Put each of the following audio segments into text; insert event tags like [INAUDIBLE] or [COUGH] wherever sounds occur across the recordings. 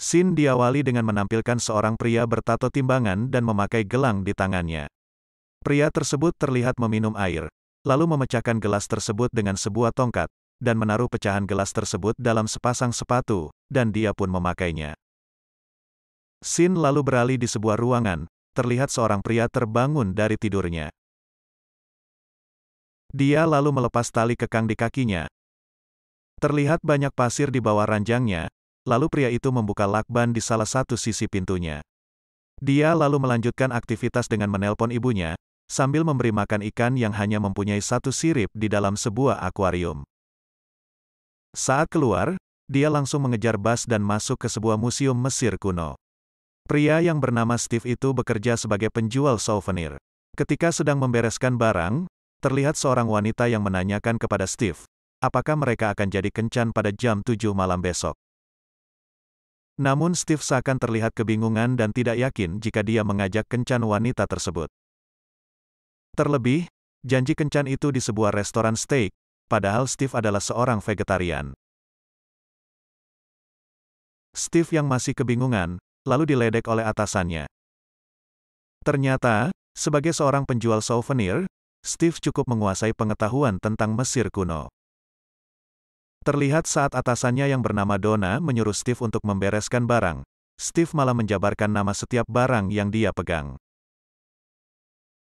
Sin diawali dengan menampilkan seorang pria bertato timbangan dan memakai gelang di tangannya. Pria tersebut terlihat meminum air, lalu memecahkan gelas tersebut dengan sebuah tongkat, dan menaruh pecahan gelas tersebut dalam sepasang sepatu, dan dia pun memakainya. Sin lalu beralih di sebuah ruangan, terlihat seorang pria terbangun dari tidurnya. Dia lalu melepas tali kekang di kakinya. Terlihat banyak pasir di bawah ranjangnya, lalu pria itu membuka lakban di salah satu sisi pintunya. Dia lalu melanjutkan aktivitas dengan menelpon ibunya, sambil memberi makan ikan yang hanya mempunyai satu sirip di dalam sebuah akuarium. Saat keluar, dia langsung mengejar bas dan masuk ke sebuah museum Mesir kuno. Pria yang bernama Steve itu bekerja sebagai penjual souvenir. Ketika sedang membereskan barang, terlihat seorang wanita yang menanyakan kepada Steve, apakah mereka akan jadi kencan pada jam 7 malam besok. Namun Steve seakan terlihat kebingungan dan tidak yakin jika dia mengajak kencan wanita tersebut. Terlebih, janji kencan itu di sebuah restoran steak, padahal Steve adalah seorang vegetarian. Steve yang masih kebingungan, lalu diledek oleh atasannya. Ternyata, sebagai seorang penjual souvenir, Steve cukup menguasai pengetahuan tentang Mesir kuno. Terlihat saat atasannya yang bernama Donna menyuruh Steve untuk membereskan barang. Steve malah menjabarkan nama setiap barang yang dia pegang.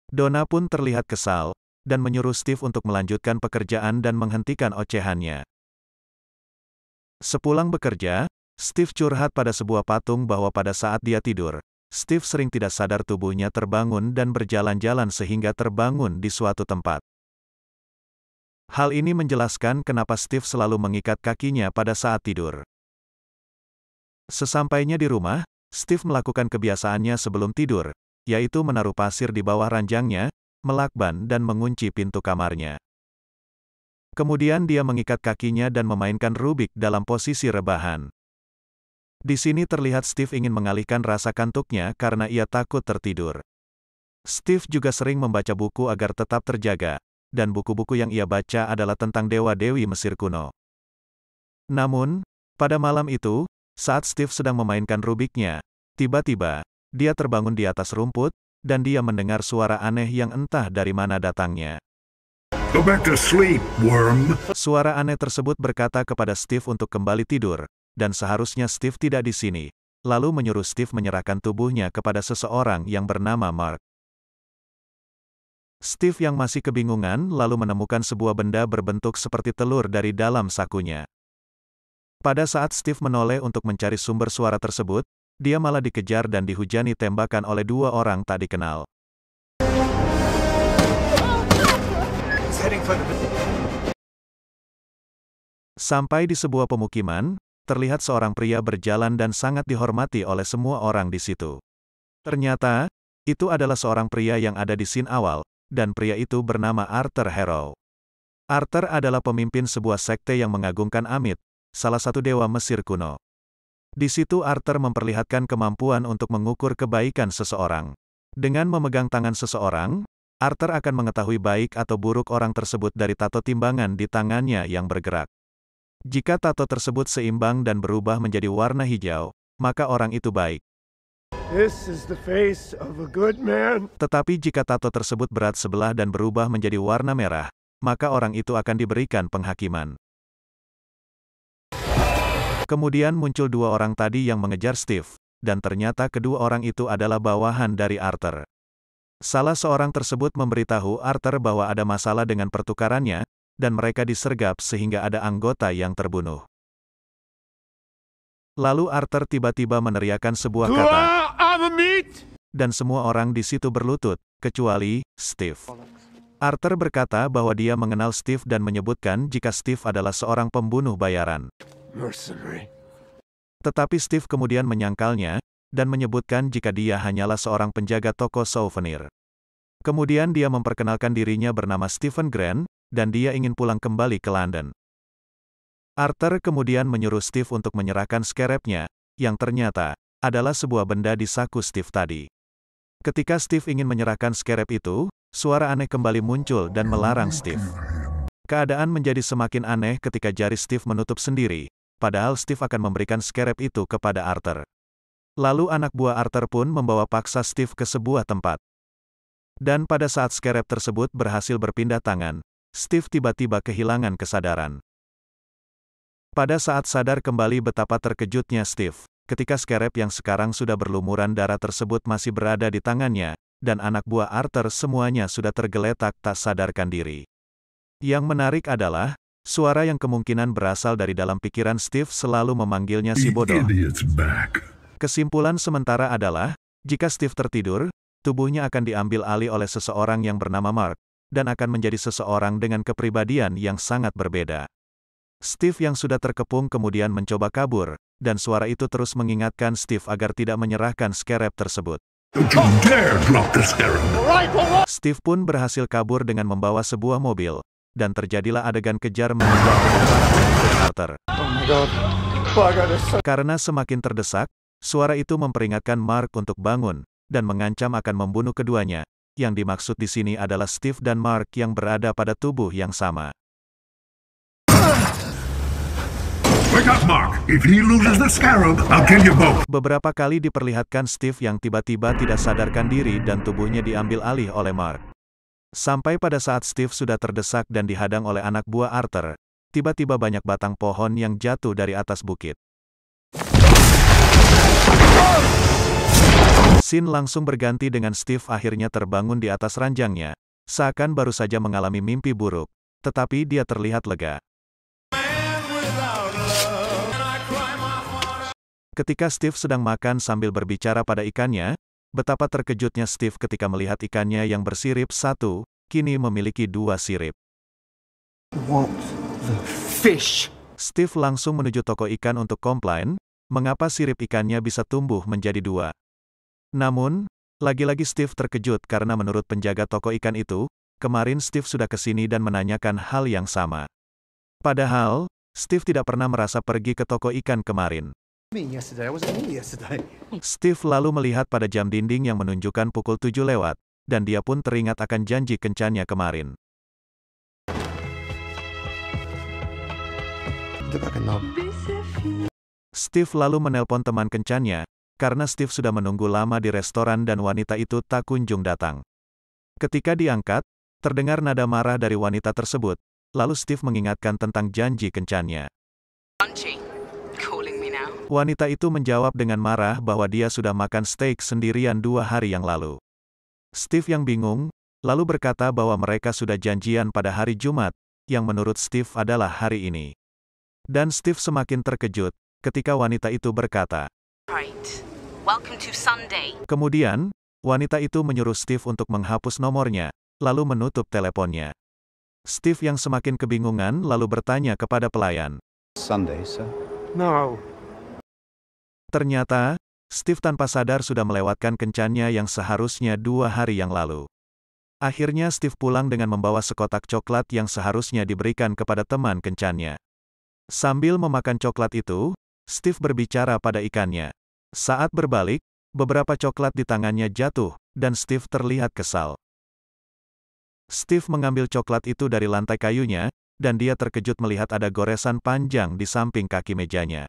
Donna pun terlihat kesal, dan menyuruh Steve untuk melanjutkan pekerjaan dan menghentikan ocehannya. Sepulang bekerja, Steve curhat pada sebuah patung bahwa pada saat dia tidur, Steve sering tidak sadar tubuhnya terbangun dan berjalan-jalan sehingga terbangun di suatu tempat. Hal ini menjelaskan kenapa Steve selalu mengikat kakinya pada saat tidur. Sesampainya di rumah, Steve melakukan kebiasaannya sebelum tidur, yaitu menaruh pasir di bawah ranjangnya, melakban dan mengunci pintu kamarnya. Kemudian dia mengikat kakinya dan memainkan Rubik dalam posisi rebahan. Di sini terlihat Steve ingin mengalihkan rasa kantuknya karena ia takut tertidur. Steve juga sering membaca buku agar tetap terjaga, dan buku-buku yang ia baca adalah tentang dewa-dewi Mesir kuno. Namun, pada malam itu, saat Steve sedang memainkan rubiknya, tiba-tiba, dia terbangun di atas rumput, dan dia mendengar suara aneh yang entah dari mana datangnya. Go back to sleep, worm. Suara aneh tersebut berkata kepada Steve untuk kembali tidur, dan seharusnya Steve tidak di sini, lalu menyuruh Steve menyerahkan tubuhnya kepada seseorang yang bernama Mark. Steve yang masih kebingungan lalu menemukan sebuah benda berbentuk seperti telur dari dalam sakunya. Pada saat Steve menoleh untuk mencari sumber suara tersebut, dia malah dikejar dan dihujani tembakan oleh dua orang tak dikenal. Sampai di sebuah pemukiman, terlihat seorang pria berjalan dan sangat dihormati oleh semua orang di situ. Ternyata, itu adalah seorang pria yang ada di scene awal, dan pria itu bernama Arthur Harrow. Arthur adalah pemimpin sebuah sekte yang mengagungkan Amit, salah satu dewa Mesir kuno. Di situ Arthur memperlihatkan kemampuan untuk mengukur kebaikan seseorang. Dengan memegang tangan seseorang, Arthur akan mengetahui baik atau buruk orang tersebut dari tato timbangan di tangannya yang bergerak. Jika tato tersebut seimbang dan berubah menjadi warna hijau, maka orang itu baik. This is the face of a good man. Tetapi jika tato tersebut berat sebelah dan berubah menjadi warna merah, maka orang itu akan diberikan penghakiman. Kemudian muncul dua orang tadi yang mengejar Steve, dan ternyata kedua orang itu adalah bawahan dari Arthur. Salah seorang tersebut memberitahu Arthur bahwa ada masalah dengan pertukarannya, dan mereka disergap sehingga ada anggota yang terbunuh. Lalu Arthur tiba-tiba meneriakkan sebuah kata. Dan semua orang di situ berlutut, kecuali Steve. Arthur berkata bahwa dia mengenal Steve dan menyebutkan jika Steve adalah seorang pembunuh bayaran. Tetapi Steve kemudian menyangkalnya, dan menyebutkan jika dia hanyalah seorang penjaga toko souvenir. Kemudian dia memperkenalkan dirinya bernama Stephen Grant, dan dia ingin pulang kembali ke London. Arthur kemudian menyuruh Steve untuk menyerahkan skerepnya, yang ternyata adalah sebuah benda di saku Steve tadi. Ketika Steve ingin menyerahkan skerep itu, suara aneh kembali muncul dan melarang Steve. Keadaan menjadi semakin aneh ketika jari Steve menutup sendiri, padahal Steve akan memberikan skerep itu kepada Arthur. Lalu anak buah Arthur pun membawa paksa Steve ke sebuah tempat. Dan pada saat skerep tersebut berhasil berpindah tangan, Steve tiba-tiba kehilangan kesadaran. Pada saat sadar kembali betapa terkejutnya Steve, ketika skerep yang sekarang sudah berlumuran darah tersebut masih berada di tangannya, dan anak buah Arthur semuanya sudah tergeletak tak sadarkan diri. Yang menarik adalah, suara yang kemungkinan berasal dari dalam pikiran Steve selalu memanggilnya si bodoh. Kesimpulan sementara adalah, jika Steve tertidur, tubuhnya akan diambil alih oleh seseorang yang bernama Mark, dan akan menjadi seseorang dengan kepribadian yang sangat berbeda. Steve yang sudah terkepung kemudian mencoba kabur, dan suara itu terus mengingatkan Steve agar tidak menyerahkan scarab tersebut. Steve pun berhasil kabur dengan membawa sebuah mobil, dan terjadilah adegan kejar menembak Carter. Oh Karena semakin terdesak, suara itu memperingatkan Mark untuk bangun, dan mengancam akan membunuh keduanya. Yang dimaksud di sini adalah Steve dan Mark yang berada pada tubuh yang sama. Beberapa kali diperlihatkan Steve yang tiba-tiba tidak sadarkan diri dan tubuhnya diambil alih oleh Mark. Sampai pada saat Steve sudah terdesak dan dihadang oleh anak buah Arthur, tiba-tiba banyak batang pohon yang jatuh dari atas bukit. Sin langsung berganti dengan Steve akhirnya terbangun di atas ranjangnya, seakan baru saja mengalami mimpi buruk, tetapi dia terlihat lega. Ketika Steve sedang makan sambil berbicara pada ikannya, betapa terkejutnya Steve ketika melihat ikannya yang bersirip satu, kini memiliki dua sirip. What the fish? Steve langsung menuju toko ikan untuk komplain, mengapa sirip ikannya bisa tumbuh menjadi dua. Namun, lagi-lagi Steve terkejut karena menurut penjaga toko ikan itu, kemarin Steve sudah kesini dan menanyakan hal yang sama. Padahal, Steve tidak pernah merasa pergi ke toko ikan kemarin. [LAUGHS] Steve lalu melihat pada jam dinding yang menunjukkan pukul 7 lewat, dan dia pun teringat akan janji kencannya kemarin. Steve lalu menelpon teman kencannya, karena Steve sudah menunggu lama di restoran dan wanita itu tak kunjung datang. Ketika diangkat, terdengar nada marah dari wanita tersebut, lalu Steve mengingatkan tentang janji kencannya. Wanita itu menjawab dengan marah bahwa dia sudah makan steak sendirian dua hari yang lalu. Steve yang bingung, lalu berkata bahwa mereka sudah janjian pada hari Jumat, yang menurut Steve adalah hari ini. Dan Steve semakin terkejut ketika wanita itu berkata, right. Welcome to Sunday. Kemudian, wanita itu menyuruh Steve untuk menghapus nomornya, lalu menutup teleponnya. Steve yang semakin kebingungan lalu bertanya kepada pelayan. Sunday, sir? No, Ternyata, Steve tanpa sadar sudah melewatkan kencannya yang seharusnya dua hari yang lalu. Akhirnya Steve pulang dengan membawa sekotak coklat yang seharusnya diberikan kepada teman kencannya. Sambil memakan coklat itu, Steve berbicara pada ikannya. Saat berbalik, beberapa coklat di tangannya jatuh, dan Steve terlihat kesal. Steve mengambil coklat itu dari lantai kayunya, dan dia terkejut melihat ada goresan panjang di samping kaki mejanya.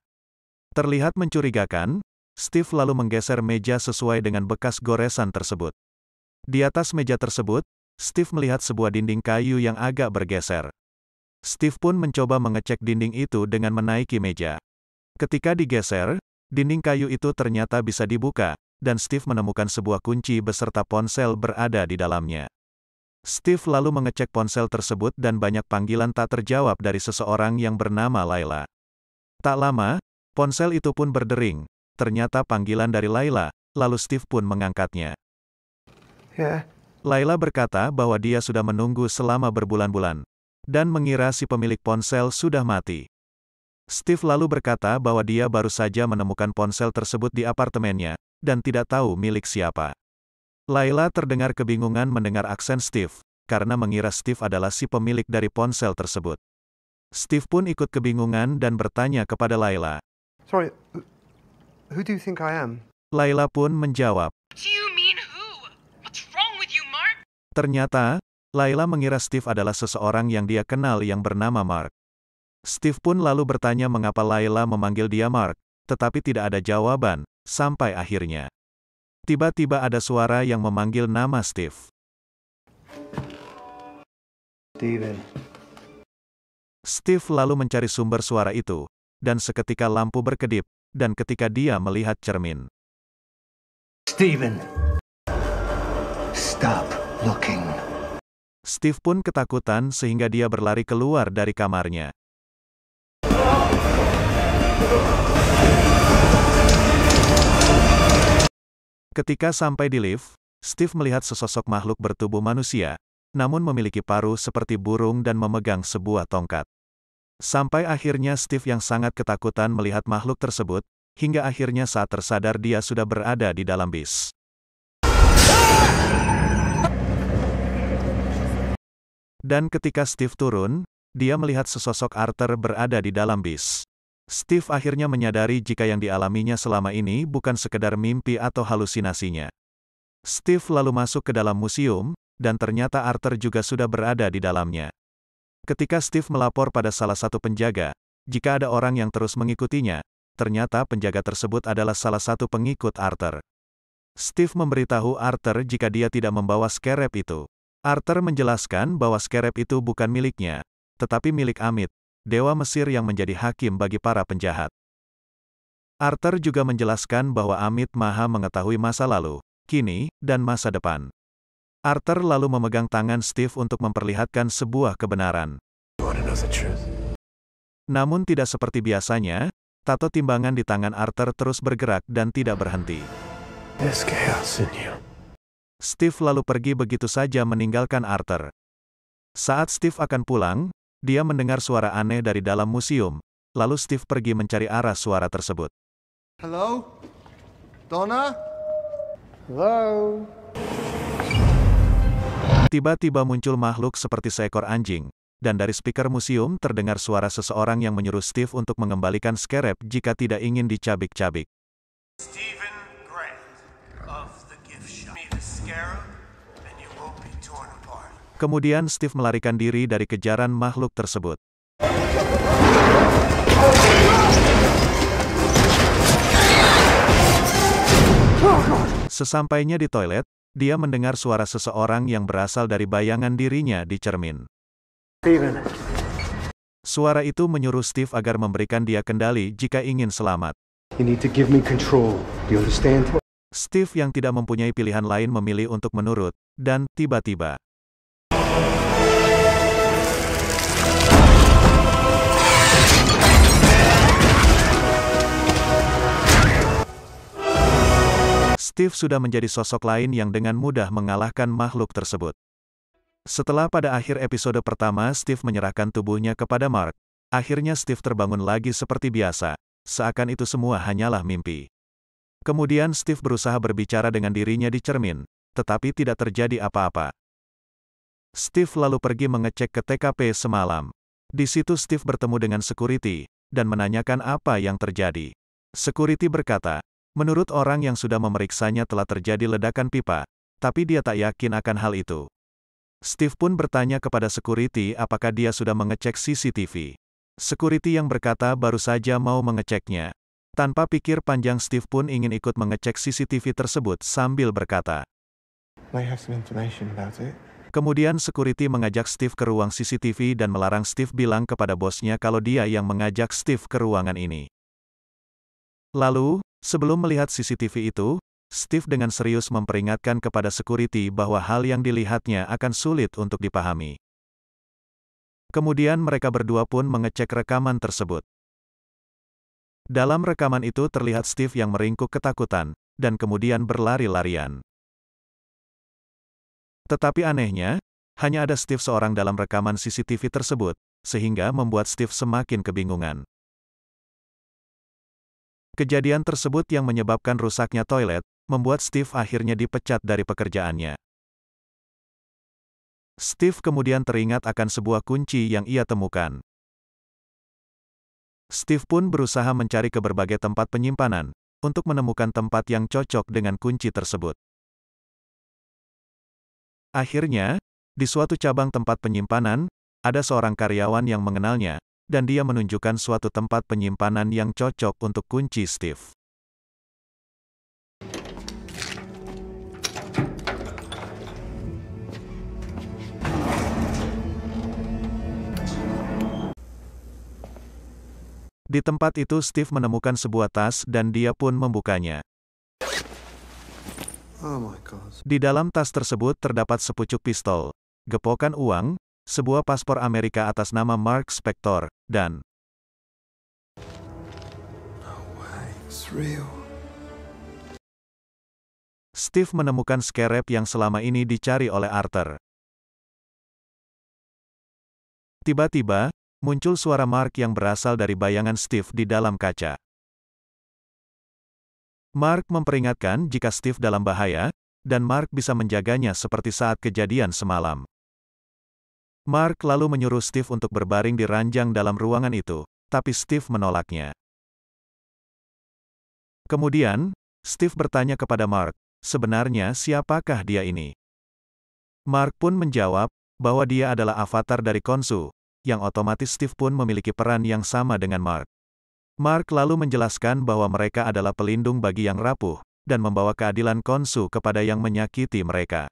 Terlihat mencurigakan, Steve lalu menggeser meja sesuai dengan bekas goresan tersebut. Di atas meja tersebut, Steve melihat sebuah dinding kayu yang agak bergeser. Steve pun mencoba mengecek dinding itu dengan menaiki meja. Ketika digeser, dinding kayu itu ternyata bisa dibuka, dan Steve menemukan sebuah kunci beserta ponsel berada di dalamnya. Steve lalu mengecek ponsel tersebut dan banyak panggilan tak terjawab dari seseorang yang bernama Laila. Tak lama, Ponsel itu pun berdering, ternyata panggilan dari Laila, lalu Steve pun mengangkatnya. Ya. Laila berkata bahwa dia sudah menunggu selama berbulan-bulan, dan mengira si pemilik ponsel sudah mati. Steve lalu berkata bahwa dia baru saja menemukan ponsel tersebut di apartemennya, dan tidak tahu milik siapa. Laila terdengar kebingungan mendengar aksen Steve, karena mengira Steve adalah si pemilik dari ponsel tersebut. Steve pun ikut kebingungan dan bertanya kepada Laila, Sorry, who do you think I am? Layla pun menjawab. Do you mean who? What's wrong with you, Mark? Ternyata, Layla mengira Steve adalah seseorang yang dia kenal yang bernama Mark. Steve pun lalu bertanya mengapa Layla memanggil dia Mark, tetapi tidak ada jawaban, sampai akhirnya. Tiba-tiba ada suara yang memanggil nama Steve. Steven. Steve lalu mencari sumber suara itu, dan seketika lampu berkedip, dan ketika dia melihat cermin. Steven, stop looking. Steve pun ketakutan sehingga dia berlari keluar dari kamarnya. Ketika sampai di lift, Steve melihat sesosok makhluk bertubuh manusia, namun memiliki paruh seperti burung dan memegang sebuah tongkat. Sampai akhirnya Steve yang sangat ketakutan melihat makhluk tersebut, hingga akhirnya saat tersadar dia sudah berada di dalam bis. Dan ketika Steve turun, dia melihat sesosok Arthur berada di dalam bis. Steve akhirnya menyadari jika yang dialaminya selama ini bukan sekedar mimpi atau halusinasinya. Steve lalu masuk ke dalam museum, dan ternyata Arthur juga sudah berada di dalamnya. Ketika Steve melapor pada salah satu penjaga, jika ada orang yang terus mengikutinya, ternyata penjaga tersebut adalah salah satu pengikut Arthur. Steve memberitahu Arthur jika dia tidak membawa skerep itu. Arthur menjelaskan bahwa skerep itu bukan miliknya, tetapi milik Amit, dewa Mesir yang menjadi hakim bagi para penjahat. Arthur juga menjelaskan bahwa Amit Maha mengetahui masa lalu, kini, dan masa depan. Arthur lalu memegang tangan Steve untuk memperlihatkan sebuah kebenaran. Namun tidak seperti biasanya, tato timbangan di tangan Arthur terus bergerak dan tidak berhenti. Steve lalu pergi begitu saja meninggalkan Arthur. Saat Steve akan pulang, dia mendengar suara aneh dari dalam museum, lalu Steve pergi mencari arah suara tersebut. Hello? Donna? Hello? Tiba-tiba muncul makhluk seperti seekor anjing, dan dari speaker museum terdengar suara seseorang yang menyuruh Steve untuk mengembalikan Scarab jika tidak ingin dicabik-cabik. Kemudian Steve melarikan diri dari kejaran makhluk tersebut. Sesampainya di toilet, dia mendengar suara seseorang yang berasal dari bayangan dirinya di cermin. Steven. Suara itu menyuruh Steve agar memberikan dia kendali jika ingin selamat. You need to give me control. Do you understand? Steve yang tidak mempunyai pilihan lain memilih untuk menurut, dan tiba-tiba. Steve sudah menjadi sosok lain yang dengan mudah mengalahkan makhluk tersebut. Setelah pada akhir episode pertama Steve menyerahkan tubuhnya kepada Mark, akhirnya Steve terbangun lagi seperti biasa, seakan itu semua hanyalah mimpi. Kemudian Steve berusaha berbicara dengan dirinya di cermin, tetapi tidak terjadi apa-apa. Steve lalu pergi mengecek ke TKP semalam. Di situ Steve bertemu dengan security, dan menanyakan apa yang terjadi. Security berkata, Menurut orang yang sudah memeriksanya telah terjadi ledakan pipa, tapi dia tak yakin akan hal itu. Steve pun bertanya kepada security apakah dia sudah mengecek CCTV. Security yang berkata baru saja mau mengeceknya. Tanpa pikir panjang Steve pun ingin ikut mengecek CCTV tersebut sambil berkata. Kemudian security mengajak Steve ke ruang CCTV dan melarang Steve bilang kepada bosnya kalau dia yang mengajak Steve ke ruangan ini. Lalu, Sebelum melihat CCTV itu, Steve dengan serius memperingatkan kepada security bahwa hal yang dilihatnya akan sulit untuk dipahami. Kemudian mereka berdua pun mengecek rekaman tersebut. Dalam rekaman itu terlihat Steve yang meringkuk ketakutan, dan kemudian berlari-larian. Tetapi anehnya, hanya ada Steve seorang dalam rekaman CCTV tersebut, sehingga membuat Steve semakin kebingungan. Kejadian tersebut yang menyebabkan rusaknya toilet, membuat Steve akhirnya dipecat dari pekerjaannya. Steve kemudian teringat akan sebuah kunci yang ia temukan. Steve pun berusaha mencari ke berbagai tempat penyimpanan, untuk menemukan tempat yang cocok dengan kunci tersebut. Akhirnya, di suatu cabang tempat penyimpanan, ada seorang karyawan yang mengenalnya, dan dia menunjukkan suatu tempat penyimpanan yang cocok untuk kunci Steve. Di tempat itu Steve menemukan sebuah tas dan dia pun membukanya. Oh Di dalam tas tersebut terdapat sepucuk pistol, gepokan uang, sebuah paspor Amerika atas nama Mark Spector, dan Steve menemukan skerep yang selama ini dicari oleh Arthur. Tiba-tiba, muncul suara Mark yang berasal dari bayangan Steve di dalam kaca. Mark memperingatkan jika Steve dalam bahaya, dan Mark bisa menjaganya seperti saat kejadian semalam. Mark lalu menyuruh Steve untuk berbaring di ranjang dalam ruangan itu, tapi Steve menolaknya. Kemudian, Steve bertanya kepada Mark, sebenarnya siapakah dia ini? Mark pun menjawab, bahwa dia adalah avatar dari Konsu, yang otomatis Steve pun memiliki peran yang sama dengan Mark. Mark lalu menjelaskan bahwa mereka adalah pelindung bagi yang rapuh, dan membawa keadilan Konsu kepada yang menyakiti mereka.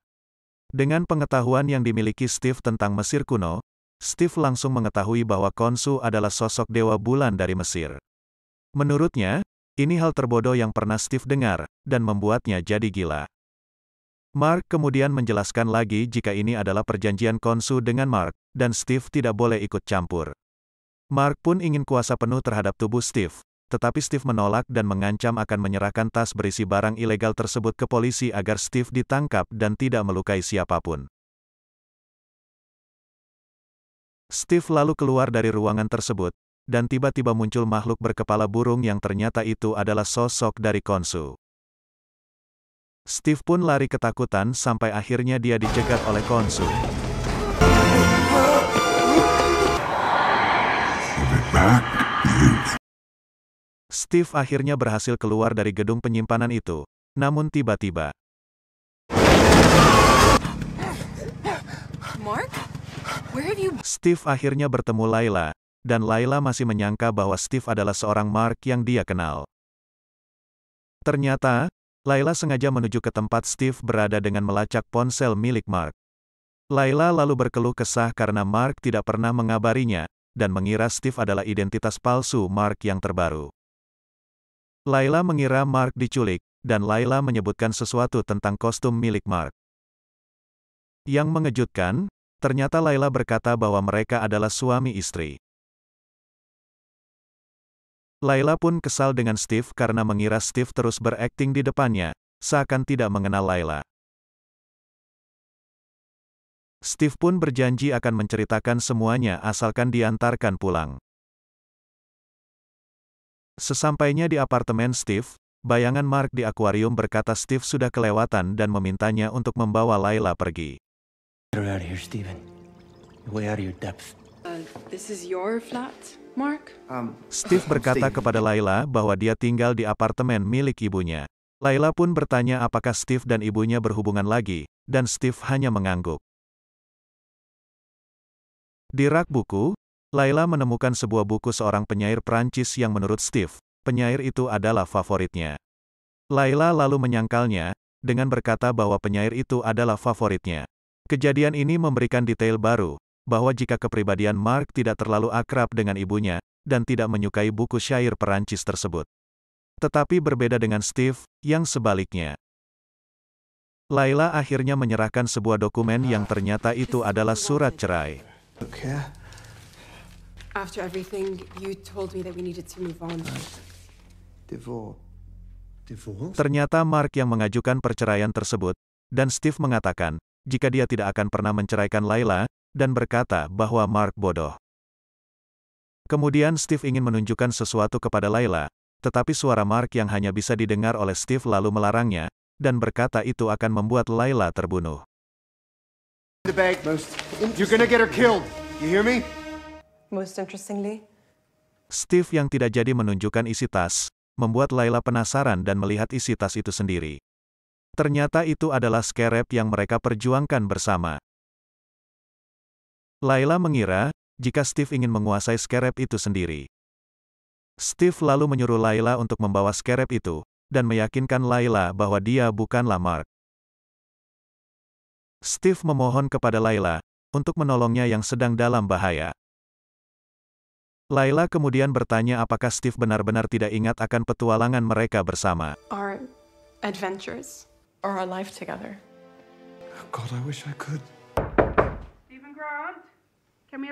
Dengan pengetahuan yang dimiliki Steve tentang Mesir kuno, Steve langsung mengetahui bahwa Konsu adalah sosok dewa bulan dari Mesir. Menurutnya, ini hal terbodoh yang pernah Steve dengar, dan membuatnya jadi gila. Mark kemudian menjelaskan lagi jika ini adalah perjanjian Konsu dengan Mark, dan Steve tidak boleh ikut campur. Mark pun ingin kuasa penuh terhadap tubuh Steve, tetapi Steve menolak dan mengancam akan menyerahkan tas berisi barang ilegal tersebut ke polisi agar Steve ditangkap dan tidak melukai siapapun. Steve lalu keluar dari ruangan tersebut, dan tiba-tiba muncul makhluk berkepala burung yang ternyata itu adalah sosok dari Konsu. Steve pun lari ketakutan sampai akhirnya dia dicegat oleh Konsu. Steve akhirnya berhasil keluar dari gedung penyimpanan itu, namun tiba-tiba. Steve akhirnya bertemu Laila, dan Laila masih menyangka bahwa Steve adalah seorang Mark yang dia kenal. Ternyata, Laila sengaja menuju ke tempat Steve berada dengan melacak ponsel milik Mark. Laila lalu berkeluh kesah karena Mark tidak pernah mengabarinya, dan mengira Steve adalah identitas palsu Mark yang terbaru. Laila mengira Mark diculik, dan Laila menyebutkan sesuatu tentang kostum milik Mark. Yang mengejutkan, ternyata Laila berkata bahwa mereka adalah suami istri. Laila pun kesal dengan Steve karena mengira Steve terus berakting di depannya, seakan tidak mengenal Laila. Steve pun berjanji akan menceritakan semuanya asalkan diantarkan pulang. Sesampainya di apartemen Steve, bayangan Mark di akuarium berkata Steve sudah kelewatan dan memintanya untuk membawa Laila pergi. Steve berkata kepada Laila bahwa dia tinggal di apartemen milik ibunya. Laila pun bertanya apakah Steve dan ibunya berhubungan lagi, dan Steve hanya mengangguk. Di rak buku, Laila menemukan sebuah buku seorang penyair Prancis yang menurut Steve, penyair itu adalah favoritnya. Laila lalu menyangkalnya, dengan berkata bahwa penyair itu adalah favoritnya. Kejadian ini memberikan detail baru, bahwa jika kepribadian Mark tidak terlalu akrab dengan ibunya, dan tidak menyukai buku syair Perancis tersebut. Tetapi berbeda dengan Steve, yang sebaliknya. Laila akhirnya menyerahkan sebuah dokumen yang ternyata itu adalah surat cerai. After everything, you told me that we needed to move on. Ternyata Mark yang mengajukan perceraian tersebut, dan Steve mengatakan, jika dia tidak akan pernah menceraikan Laila, dan berkata bahwa Mark bodoh. Kemudian Steve ingin menunjukkan sesuatu kepada Laila, tetapi suara Mark yang hanya bisa didengar oleh Steve lalu melarangnya, dan berkata itu akan membuat Laila terbunuh most interestingly. Steve yang tidak jadi menunjukkan isi tas, membuat Laila penasaran dan melihat isi tas itu sendiri. Ternyata itu adalah skerep yang mereka perjuangkan bersama. Laila mengira, jika Steve ingin menguasai skerep itu sendiri. Steve lalu menyuruh Laila untuk membawa skerep itu, dan meyakinkan Laila bahwa dia bukanlah Mark. Steve memohon kepada Laila, untuk menolongnya yang sedang dalam bahaya. Laila kemudian bertanya apakah Steve benar-benar tidak ingat akan petualangan mereka bersama. Our adventures or our life together. God, I wish I could.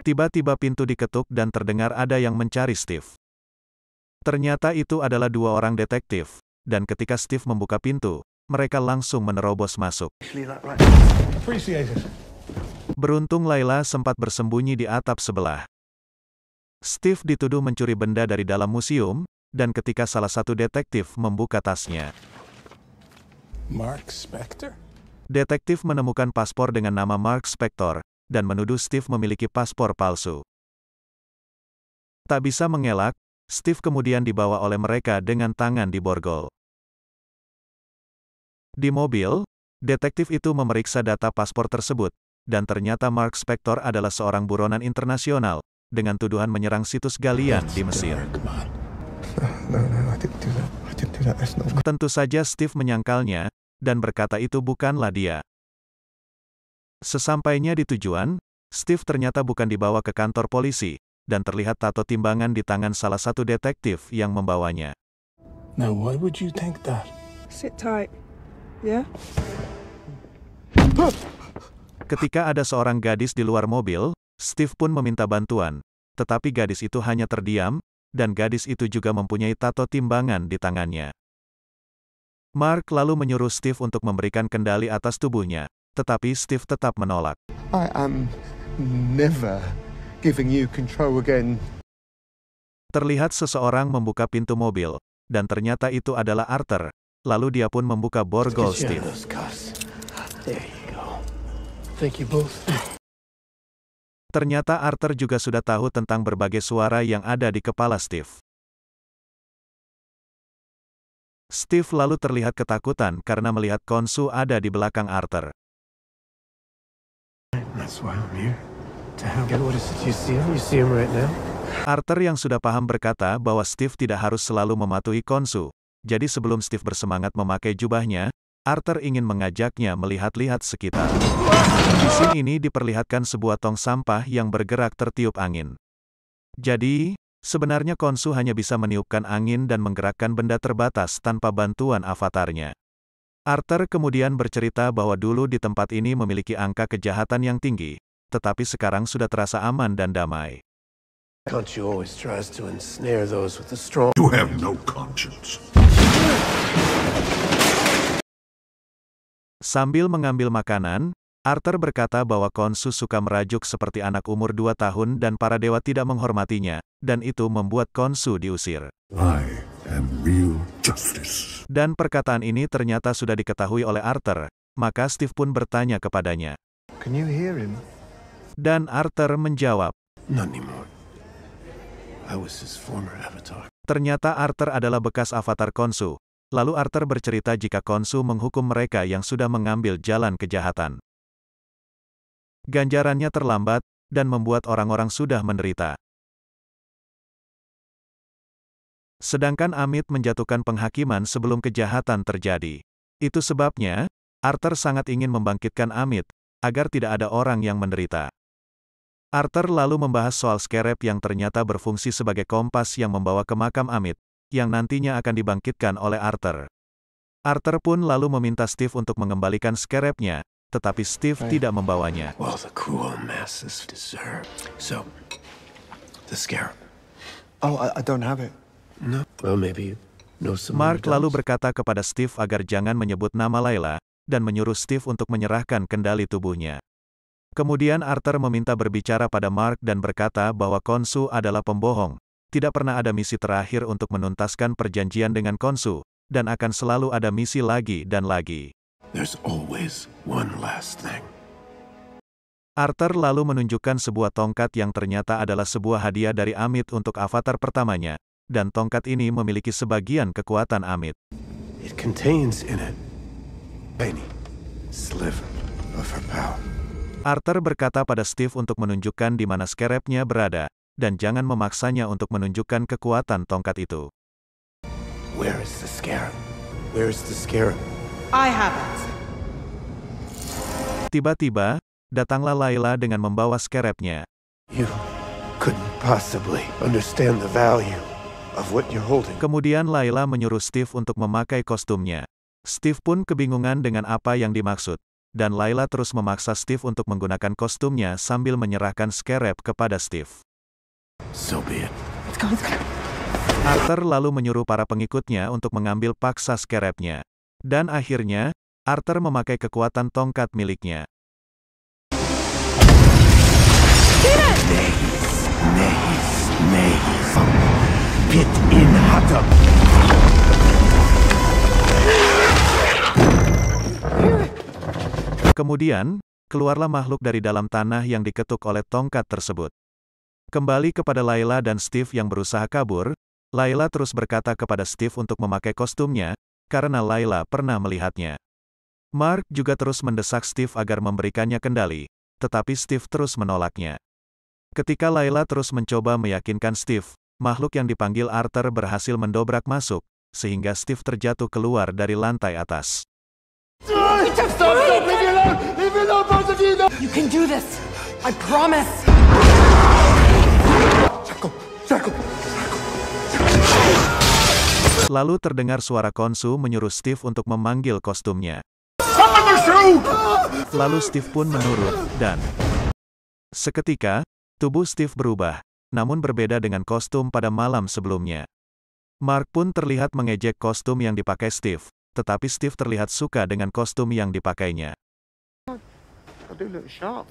Tiba-tiba pintu diketuk dan terdengar ada yang mencari Steve. Ternyata itu adalah dua orang detektif, dan ketika Steve membuka pintu, mereka langsung menerobos masuk. Beruntung Laila sempat bersembunyi di atap sebelah, Steve dituduh mencuri benda dari dalam museum, dan ketika salah satu detektif membuka tasnya. Mark Spector? Detektif menemukan paspor dengan nama Mark Spector, dan menuduh Steve memiliki paspor palsu. Tak bisa mengelak, Steve kemudian dibawa oleh mereka dengan tangan diborgol. Di mobil, detektif itu memeriksa data paspor tersebut, dan ternyata Mark Spector adalah seorang buronan internasional, dengan tuduhan menyerang situs galian di Mesir. Tentu saja Steve menyangkalnya, dan berkata itu bukanlah dia. Sesampainya di tujuan, Steve ternyata bukan dibawa ke kantor polisi, dan terlihat tato timbangan di tangan salah satu detektif yang membawanya. Ketika ada seorang gadis di luar mobil, Steve pun meminta bantuan, tetapi gadis itu hanya terdiam, dan gadis itu juga mempunyai tato timbangan di tangannya. Mark lalu menyuruh Steve untuk memberikan kendali atas tubuhnya, tetapi Steve tetap menolak. I am never giving you control again. Terlihat seseorang membuka pintu mobil, dan ternyata itu adalah Arthur. Lalu dia pun membuka borgol Steve. Ternyata Arthur juga sudah tahu tentang berbagai suara yang ada di kepala Steve. Steve lalu terlihat ketakutan karena melihat Konsu ada di belakang Arthur. Arthur yang sudah paham berkata bahwa Steve tidak harus selalu mematuhi Konsu. Jadi sebelum Steve bersemangat memakai jubahnya, Arthur ingin mengajaknya melihat-lihat sekitar. Di ini diperlihatkan sebuah tong sampah yang bergerak tertiup angin. Jadi, sebenarnya Konsu hanya bisa meniupkan angin dan menggerakkan benda terbatas tanpa bantuan avatarnya. Arthur kemudian bercerita bahwa dulu di tempat ini memiliki angka kejahatan yang tinggi, tetapi sekarang sudah terasa aman dan damai. Konsu always tries to ensnare those with the strong... You have no conscience. Sambil mengambil makanan, Arthur berkata bahwa Konsu suka merajuk seperti anak umur dua tahun dan para dewa tidak menghormatinya, dan itu membuat Konsu diusir. I am real justice. Dan perkataan ini ternyata sudah diketahui oleh Arthur, maka Steve pun bertanya kepadanya. Can you hear him? Dan Arthur menjawab. I was his avatar. Ternyata Arthur adalah bekas avatar Konsu, Lalu Arthur bercerita jika Konsu menghukum mereka yang sudah mengambil jalan kejahatan. Ganjarannya terlambat, dan membuat orang-orang sudah menderita. Sedangkan Amit menjatuhkan penghakiman sebelum kejahatan terjadi. Itu sebabnya, Arthur sangat ingin membangkitkan Amit, agar tidak ada orang yang menderita. Arthur lalu membahas soal skerep yang ternyata berfungsi sebagai kompas yang membawa ke makam Amit, yang nantinya akan dibangkitkan oleh Arthur. Arthur pun lalu meminta Steve untuk mengembalikan skerepnya, tetapi Steve I... tidak membawanya. Well, the cool So, the scarab. Oh, I, I don't have it. No. Well, maybe you know Mark lalu berkata kepada Steve agar jangan menyebut nama Layla, dan menyuruh Steve untuk menyerahkan kendali tubuhnya. Kemudian Arthur meminta berbicara pada Mark dan berkata bahwa Konsu adalah pembohong, tidak pernah ada misi terakhir untuk menuntaskan perjanjian dengan Konsu, dan akan selalu ada misi lagi dan lagi. one last thing. Arthur lalu menunjukkan sebuah tongkat yang ternyata adalah sebuah hadiah dari Amit untuk avatar pertamanya, dan tongkat ini memiliki sebagian kekuatan Amit. It Arthur berkata pada Steve untuk menunjukkan di mana skerepnya berada, dan jangan memaksanya untuk menunjukkan kekuatan tongkat itu. Tiba-tiba, datanglah Laila dengan membawa skerepnya. Kemudian Laila menyuruh Steve untuk memakai kostumnya. Steve pun kebingungan dengan apa yang dimaksud dan Laila terus memaksa Steve untuk menggunakan kostumnya sambil menyerahkan skerep kepada Steve. So be it. Let's go, let's go. Arthur lalu menyuruh para pengikutnya untuk mengambil paksa skerepnya. Dan akhirnya, Arthur memakai kekuatan tongkat miliknya. Kemudian, keluarlah makhluk dari dalam tanah yang diketuk oleh tongkat tersebut. Kembali kepada Laila dan Steve yang berusaha kabur, Laila terus berkata kepada Steve untuk memakai kostumnya, karena Laila pernah melihatnya. Mark juga terus mendesak Steve agar memberikannya kendali, tetapi Steve terus menolaknya. Ketika Laila terus mencoba meyakinkan Steve, makhluk yang dipanggil Arthur berhasil mendobrak masuk, sehingga Steve terjatuh keluar dari lantai atas. You can do this. I promise. Lalu terdengar suara Konsu menyuruh Steve untuk memanggil kostumnya. Lalu Steve pun menurut, dan... Seketika, tubuh Steve berubah, namun berbeda dengan kostum pada malam sebelumnya. Mark pun terlihat mengejek kostum yang dipakai Steve, tetapi Steve terlihat suka dengan kostum yang dipakainya. I do look sharp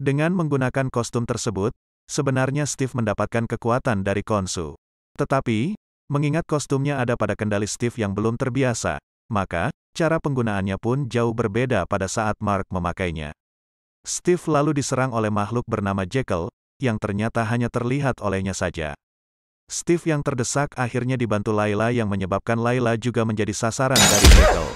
dengan menggunakan kostum tersebut, sebenarnya Steve mendapatkan kekuatan dari Konsu. Tetapi, mengingat kostumnya ada pada kendali Steve yang belum terbiasa, maka, cara penggunaannya pun jauh berbeda pada saat Mark memakainya. Steve lalu diserang oleh makhluk bernama Jekyll, yang ternyata hanya terlihat olehnya saja. Steve yang terdesak akhirnya dibantu Layla yang menyebabkan Layla juga menjadi sasaran dari Jekyll.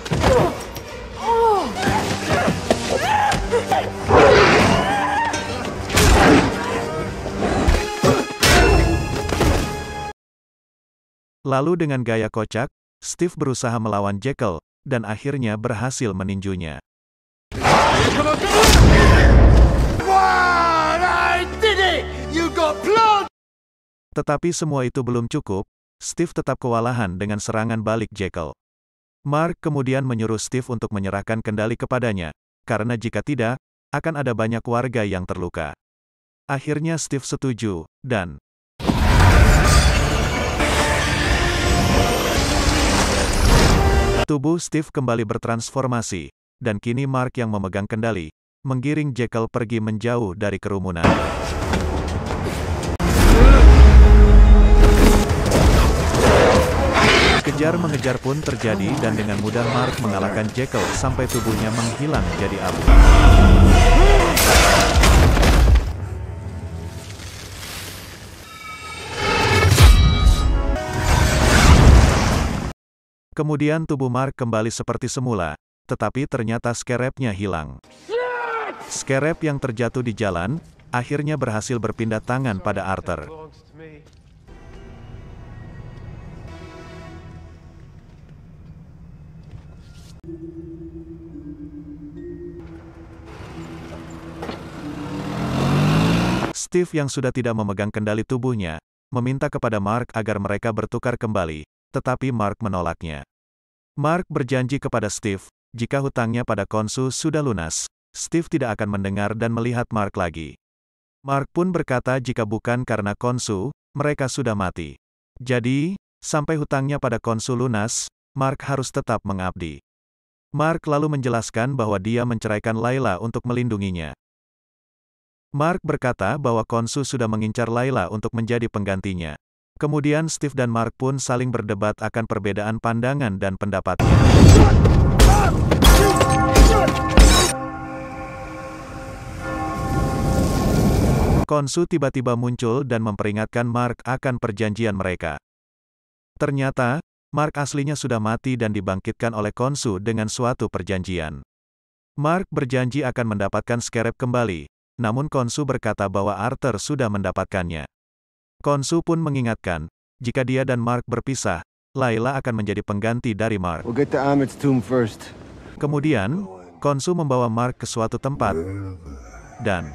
Lalu dengan gaya kocak, Steve berusaha melawan Jekyll, dan akhirnya berhasil meninjunya. Tetapi semua itu belum cukup, Steve tetap kewalahan dengan serangan balik Jekyll. Mark kemudian menyuruh Steve untuk menyerahkan kendali kepadanya, karena jika tidak, akan ada banyak warga yang terluka. Akhirnya Steve setuju, dan Tubuh Steve kembali bertransformasi, dan kini Mark yang memegang kendali, menggiring Jekyll pergi menjauh dari kerumunan. Kejar-mengejar pun terjadi dan dengan mudah Mark mengalahkan Jekyll sampai tubuhnya menghilang jadi abu. Kemudian tubuh Mark kembali seperti semula, tetapi ternyata skerepnya hilang. Skerep yang terjatuh di jalan, akhirnya berhasil berpindah tangan pada Arthur. Steve yang sudah tidak memegang kendali tubuhnya, meminta kepada Mark agar mereka bertukar kembali, tetapi Mark menolaknya. Mark berjanji kepada Steve, jika hutangnya pada konsul sudah lunas, Steve tidak akan mendengar dan melihat Mark lagi. Mark pun berkata jika bukan karena konsul, mereka sudah mati. Jadi, sampai hutangnya pada konsul lunas, Mark harus tetap mengabdi. Mark lalu menjelaskan bahwa dia menceraikan Laila untuk melindunginya. Mark berkata bahwa konsul sudah mengincar Laila untuk menjadi penggantinya. Kemudian Steve dan Mark pun saling berdebat akan perbedaan pandangan dan pendapatnya. Konsu tiba-tiba muncul dan memperingatkan Mark akan perjanjian mereka. Ternyata, Mark aslinya sudah mati dan dibangkitkan oleh Konsu dengan suatu perjanjian. Mark berjanji akan mendapatkan scarab kembali, namun Konsu berkata bahwa Arthur sudah mendapatkannya. Konsu pun mengingatkan, jika dia dan Mark berpisah, Laila akan menjadi pengganti dari Mark. Kemudian, Konsu membawa Mark ke suatu tempat, dan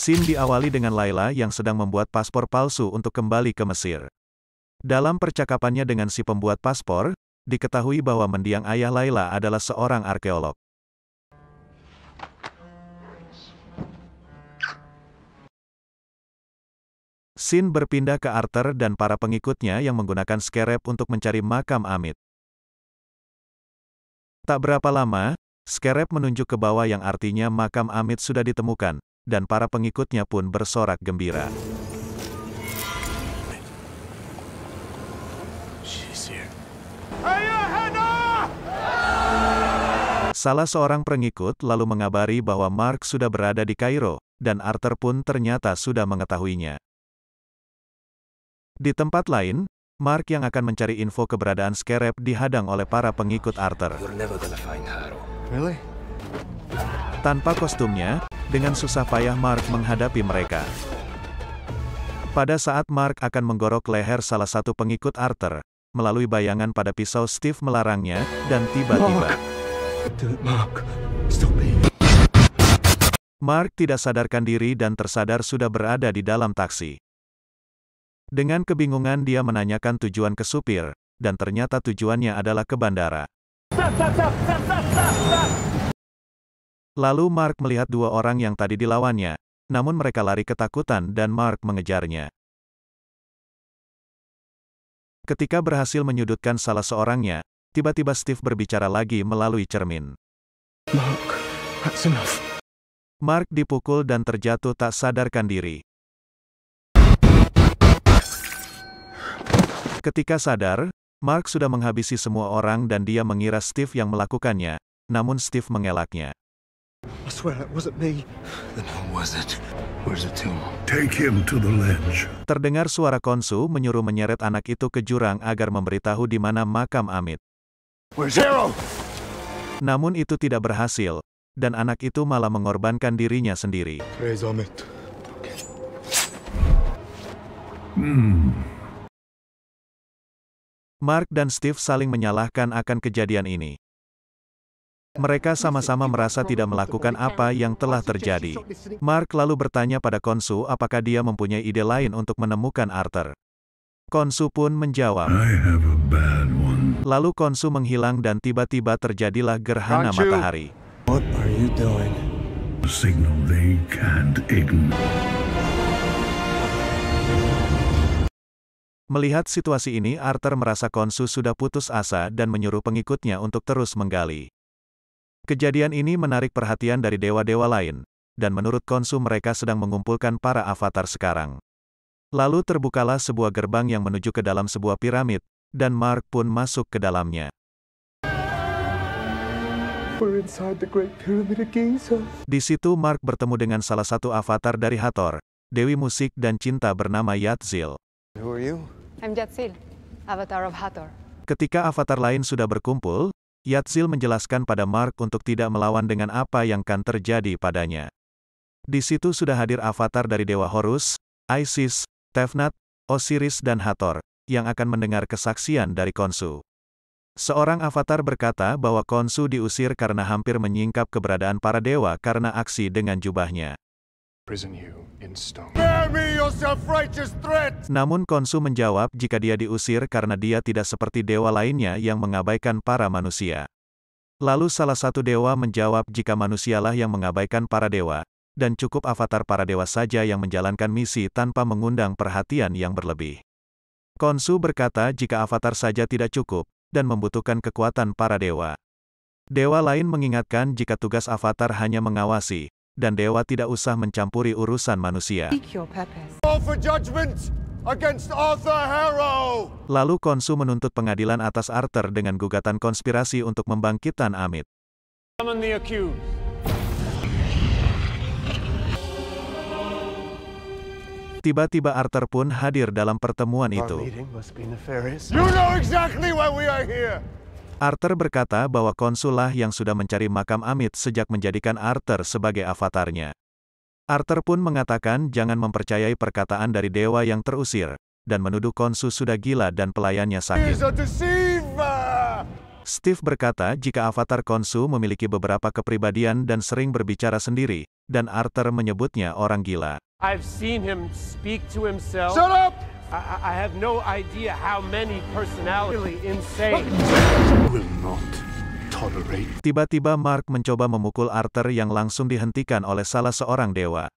Scene diawali dengan Laila yang sedang membuat paspor palsu untuk kembali ke Mesir. Dalam percakapannya dengan si pembuat paspor, diketahui bahwa mendiang ayah Laila adalah seorang arkeolog. Sin berpindah ke Arthur dan para pengikutnya yang menggunakan Skerep untuk mencari makam Amit. Tak berapa lama, Skerep menunjuk ke bawah yang artinya makam Amit sudah ditemukan, dan para pengikutnya pun bersorak gembira. Salah seorang pengikut lalu mengabari bahwa Mark sudah berada di Kairo, dan Arthur pun ternyata sudah mengetahuinya. Di tempat lain, Mark yang akan mencari info keberadaan Skerep dihadang oleh para pengikut Arthur. Tanpa kostumnya, dengan susah payah Mark menghadapi mereka. Pada saat Mark akan menggorok leher salah satu pengikut Arthur, melalui bayangan pada pisau Steve melarangnya, dan tiba-tiba... Mark. Mark tidak sadarkan diri dan tersadar sudah berada di dalam taksi. Dengan kebingungan dia menanyakan tujuan ke supir, dan ternyata tujuannya adalah ke bandara. Stop, stop, stop, stop, stop, stop, Lalu Mark melihat dua orang yang tadi dilawannya, namun mereka lari ketakutan dan Mark mengejarnya. Ketika berhasil menyudutkan salah seorangnya, tiba-tiba Steve berbicara lagi melalui cermin. Mark, that's enough. Mark dipukul dan terjatuh tak sadarkan diri. Ketika sadar, Mark sudah menghabisi semua orang dan dia mengira Steve yang melakukannya, namun Steve mengelaknya swear it wasn't me. Then who was it? Where's the tomb? Take him to the ledge. Terdengar suara Konsu menyuruh menyeret anak itu ke jurang agar memberitahu di mana makam Amit. Where's Zero? Namun itu tidak berhasil, dan anak itu malah mengorbankan dirinya sendiri. Praise Amit. Hmm. Mark dan Steve saling menyalahkan akan kejadian ini. Mereka sama-sama merasa tidak melakukan apa yang telah terjadi. Mark lalu bertanya pada Konsu apakah dia mempunyai ide lain untuk menemukan Arthur. Konsu pun menjawab. Lalu Konsu menghilang dan tiba-tiba terjadilah gerhana matahari. Melihat situasi ini Arthur merasa Konsu sudah putus asa dan menyuruh pengikutnya untuk terus menggali. Kejadian ini menarik perhatian dari dewa-dewa lain, dan menurut konsu mereka sedang mengumpulkan para avatar sekarang. Lalu terbukalah sebuah gerbang yang menuju ke dalam sebuah piramid, dan Mark pun masuk ke dalamnya. Di situ Mark bertemu dengan salah satu avatar dari Hathor, Dewi Musik dan Cinta bernama Yatzil. Ketika avatar lain sudah berkumpul, Yatsil menjelaskan pada Mark untuk tidak melawan dengan apa yang akan terjadi padanya. Di situ sudah hadir avatar dari Dewa Horus, Isis, Tefnat, Osiris dan Hathor, yang akan mendengar kesaksian dari Konsu. Seorang avatar berkata bahwa Konsu diusir karena hampir menyingkap keberadaan para dewa karena aksi dengan jubahnya. Namun Konsu menjawab jika dia diusir karena dia tidak seperti dewa lainnya yang mengabaikan para manusia. Lalu salah satu dewa menjawab jika manusialah yang mengabaikan para dewa, dan cukup avatar para dewa saja yang menjalankan misi tanpa mengundang perhatian yang berlebih. Konsu berkata jika avatar saja tidak cukup, dan membutuhkan kekuatan para dewa. Dewa lain mengingatkan jika tugas avatar hanya mengawasi, dan dewa tidak usah mencampuri urusan manusia. Lalu Konsu menuntut pengadilan atas Arthur dengan gugatan konspirasi untuk membangkitkan Amit. Tiba-tiba Arthur pun hadir dalam pertemuan itu. Arthur berkata bahwa konsulah yang sudah mencari makam Amit sejak menjadikan Arthur sebagai avatarnya. Arthur pun mengatakan jangan mempercayai perkataan dari dewa yang terusir, dan menuduh konsul sudah gila dan pelayannya sakit. Steve berkata jika avatar konsul memiliki beberapa kepribadian dan sering berbicara sendiri, dan Arthur menyebutnya orang gila. I've seen him speak to himself. Shut up! I, have no idea how many personalities Will not. Tiba-tiba Mark mencoba memukul Arthur yang langsung dihentikan oleh salah seorang dewa.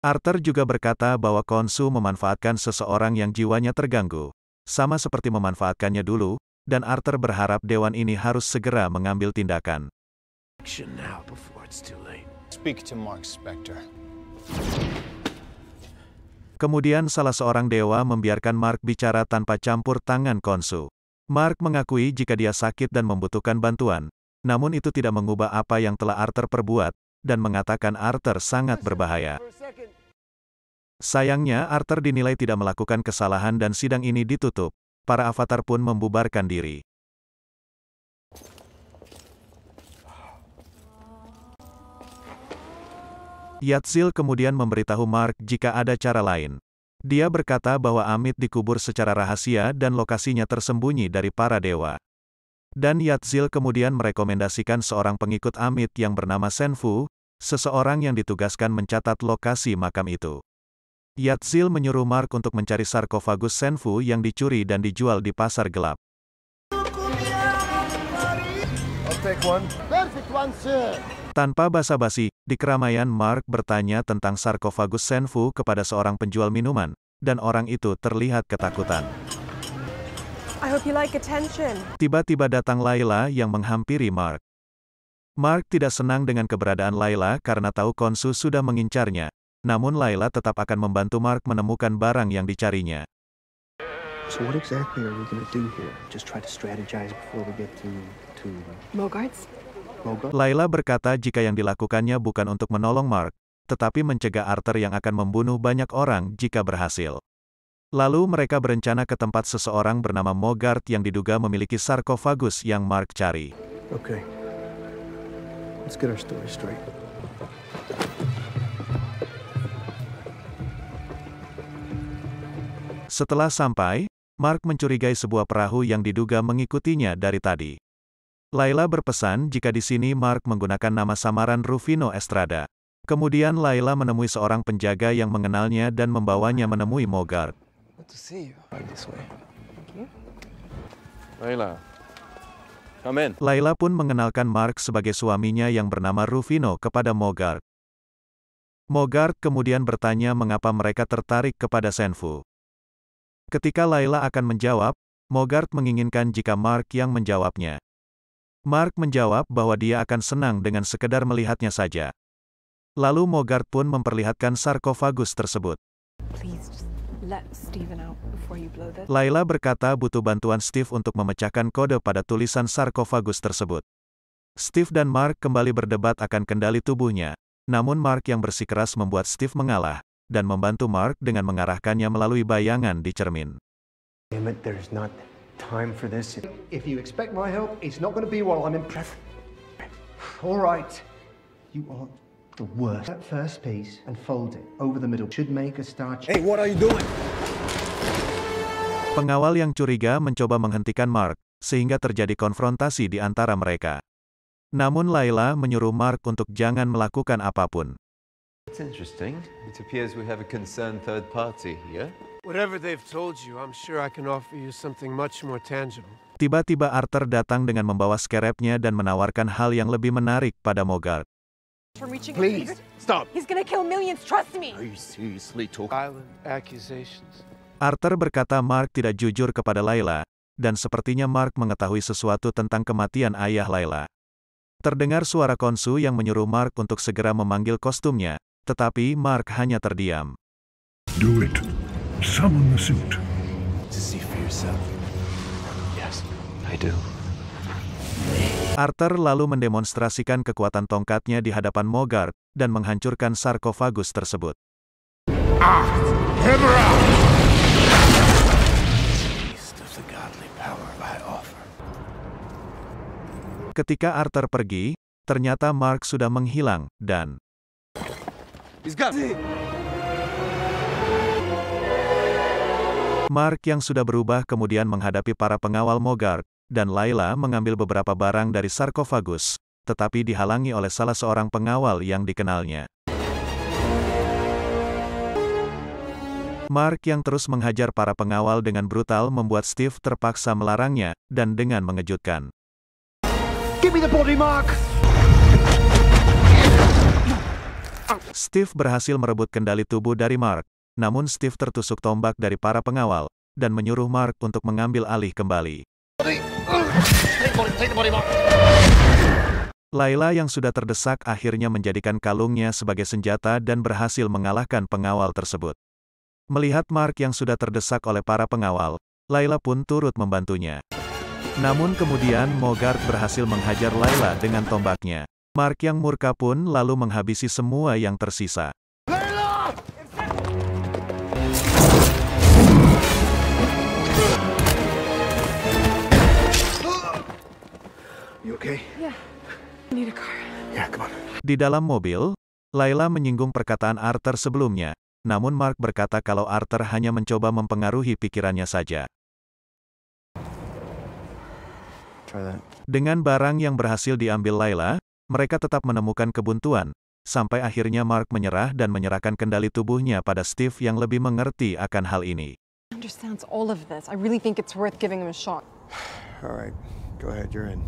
Arthur juga berkata bahwa Konsu memanfaatkan seseorang yang jiwanya terganggu. Sama seperti memanfaatkannya dulu, dan Arthur berharap dewan ini harus segera mengambil tindakan. Speak to Mark Spector. Kemudian salah seorang dewa membiarkan Mark bicara tanpa campur tangan Konsu. Mark mengakui jika dia sakit dan membutuhkan bantuan, namun itu tidak mengubah apa yang telah Arthur perbuat, dan mengatakan Arthur sangat berbahaya. Sayangnya Arthur dinilai tidak melakukan kesalahan dan sidang ini ditutup. Para avatar pun membubarkan diri. Yatsil kemudian memberitahu Mark jika ada cara lain. Dia berkata bahwa Amit dikubur secara rahasia dan lokasinya tersembunyi dari para dewa. Dan Yatsil kemudian merekomendasikan seorang pengikut Amit yang bernama Senfu, seseorang yang ditugaskan mencatat lokasi makam itu. Yatsil menyuruh Mark untuk mencari sarkofagus Senfu yang dicuri dan dijual di pasar gelap. take one. Perfect one, sir. Tanpa basa-basi, di keramaian Mark bertanya tentang sarkofagus Senfu kepada seorang penjual minuman, dan orang itu terlihat ketakutan. Tiba-tiba like datang Laila yang menghampiri Mark. Mark tidak senang dengan keberadaan Laila karena tahu Konsu sudah mengincarnya, namun Laila tetap akan membantu Mark menemukan barang yang dicarinya. Laila berkata jika yang dilakukannya bukan untuk menolong Mark, tetapi mencegah Arthur yang akan membunuh banyak orang jika berhasil. Lalu mereka berencana ke tempat seseorang bernama Mogart yang diduga memiliki sarkofagus yang Mark cari. Okay. Let's get our story straight. Setelah sampai, Mark mencurigai sebuah perahu yang diduga mengikutinya dari tadi. Laila berpesan jika di sini Mark menggunakan nama samaran Rufino Estrada. Kemudian Laila menemui seorang penjaga yang mengenalnya dan membawanya menemui Mogart. Laila. pun mengenalkan Mark sebagai suaminya yang bernama Rufino kepada Mogart. Mogart kemudian bertanya mengapa mereka tertarik kepada Senfu. Ketika Laila akan menjawab, Mogart menginginkan jika Mark yang menjawabnya. Mark menjawab bahwa dia akan senang dengan sekedar melihatnya saja. Lalu Mogart pun memperlihatkan sarkofagus tersebut. Laila berkata butuh bantuan Steve untuk memecahkan kode pada tulisan sarkofagus tersebut. Steve dan Mark kembali berdebat akan kendali tubuhnya, namun Mark yang bersikeras membuat Steve mengalah, dan membantu Mark dengan mengarahkannya melalui bayangan di cermin time for this. If you expect my help, it's not going to be while I'm in pref. All right. You are the worst. That first piece and fold it over the middle should make a starch. Hey, what are you doing? Pengawal yang curiga mencoba menghentikan Mark, sehingga terjadi konfrontasi di antara mereka. Namun Laila menyuruh Mark untuk jangan melakukan apapun. It's interesting. It appears we have a concerned third party here. Yeah? Tiba-tiba Arthur datang dengan membawa skerepnya dan menawarkan hal yang lebih menarik pada Mogart. Please, stop. He's gonna kill millions, trust me. Are you seriously talking? accusations. Arthur berkata Mark tidak jujur kepada Layla, dan sepertinya Mark mengetahui sesuatu tentang kematian ayah Layla. Terdengar suara Konsu yang menyuruh Mark untuk segera memanggil kostumnya, tetapi Mark hanya terdiam. Do it. Summon the suit. To see for yourself. Yes, I do. Arthur lalu mendemonstrasikan kekuatan tongkatnya di hadapan Mogart dan menghancurkan sarkofagus tersebut. Ah, Ketika Arthur pergi, ternyata Mark sudah menghilang dan... He's gone. Mark yang sudah berubah kemudian menghadapi para pengawal Mogar, dan Laila mengambil beberapa barang dari sarkofagus, tetapi dihalangi oleh salah seorang pengawal yang dikenalnya. Mark yang terus menghajar para pengawal dengan brutal membuat Steve terpaksa melarangnya, dan dengan mengejutkan. Steve berhasil merebut kendali tubuh dari Mark, namun Steve tertusuk tombak dari para pengawal, dan menyuruh Mark untuk mengambil alih kembali. Laila yang sudah terdesak akhirnya menjadikan kalungnya sebagai senjata dan berhasil mengalahkan pengawal tersebut. Melihat Mark yang sudah terdesak oleh para pengawal, Laila pun turut membantunya. Namun kemudian Mogart berhasil menghajar Laila dengan tombaknya. Mark yang murka pun lalu menghabisi semua yang tersisa. You okay? Yeah. I need a car. Yeah, come on. Di dalam mobil, Laila menyinggung perkataan Arthur sebelumnya, namun Mark berkata kalau Arthur hanya mencoba mempengaruhi pikirannya saja. Dengan barang yang berhasil diambil Laila, mereka tetap menemukan kebuntuan, sampai akhirnya Mark menyerah dan menyerahkan kendali tubuhnya pada Steve yang lebih mengerti akan hal ini. all of this. I really think it's worth him a shot. [SIGHS] All right, go ahead, you're in.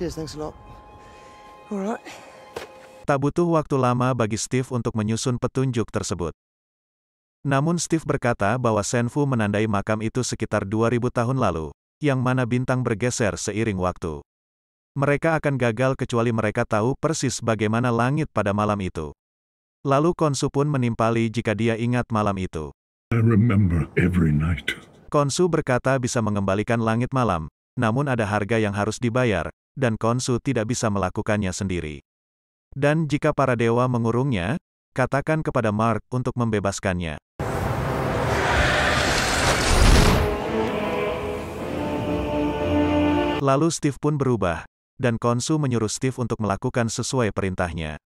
Cheers, thanks a lot. All Tak butuh waktu lama bagi Steve untuk menyusun petunjuk tersebut. Namun Steve berkata bahwa Senfu menandai makam itu sekitar 2000 tahun lalu, yang mana bintang bergeser seiring waktu. Mereka akan gagal kecuali mereka tahu persis bagaimana langit pada malam itu. Lalu Konsu pun menimpali jika dia ingat malam itu. Konsu berkata bisa mengembalikan langit malam, namun ada harga yang harus dibayar, dan Konsu tidak bisa melakukannya sendiri. Dan jika para dewa mengurungnya, katakan kepada Mark untuk membebaskannya. Lalu Steve pun berubah, dan Konsu menyuruh Steve untuk melakukan sesuai perintahnya.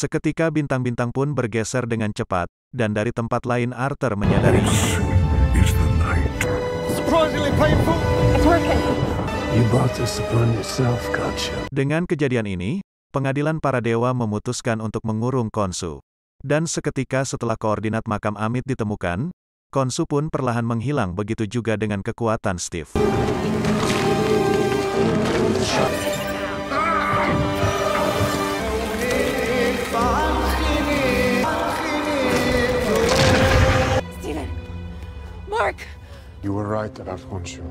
Seketika bintang-bintang pun bergeser dengan cepat, dan dari tempat lain Arthur menyadari. Dengan kejadian ini, pengadilan para dewa memutuskan untuk mengurung Konsu. Dan seketika setelah koordinat makam Amit ditemukan, Konsu pun perlahan menghilang begitu juga dengan kekuatan Steve. back. You were right about Khonshu.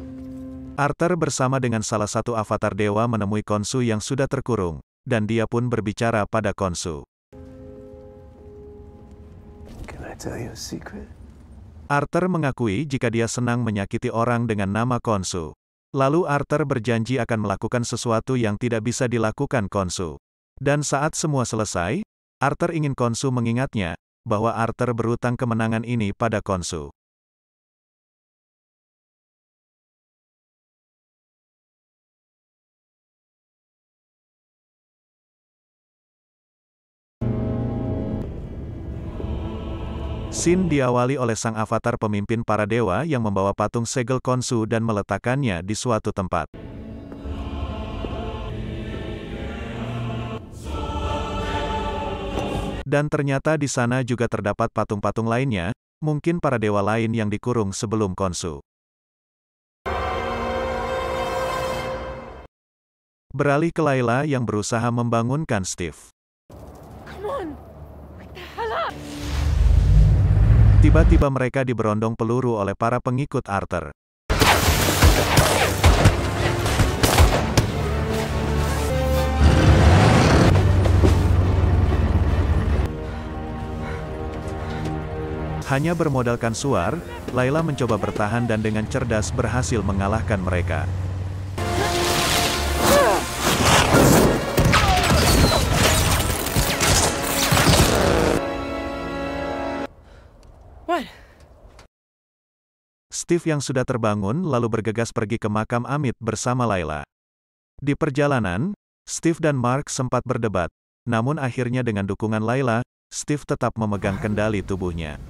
Arthur bersama dengan salah satu avatar dewa menemui Konsu yang sudah terkurung, dan dia pun berbicara pada Konsu. Can I tell you a secret? Arthur mengakui jika dia senang menyakiti orang dengan nama Konsu. Lalu Arthur berjanji akan melakukan sesuatu yang tidak bisa dilakukan Konsu. Dan saat semua selesai, Arthur ingin Konsu mengingatnya bahwa Arthur berutang kemenangan ini pada Konsu. Sin diawali oleh sang avatar pemimpin para dewa yang membawa patung segel konsu dan meletakkannya di suatu tempat. Dan ternyata di sana juga terdapat patung-patung lainnya, mungkin para dewa lain yang dikurung sebelum konsu. Beralih ke Laila yang berusaha membangunkan Steve. Tiba-tiba mereka diberondong peluru oleh para pengikut Arthur. Hanya bermodalkan suar, Laila mencoba bertahan dan dengan cerdas berhasil mengalahkan mereka. Steve yang sudah terbangun lalu bergegas pergi ke makam Amit bersama Laila. Di perjalanan, Steve dan Mark sempat berdebat, namun akhirnya dengan dukungan Laila, Steve tetap memegang kendali tubuhnya.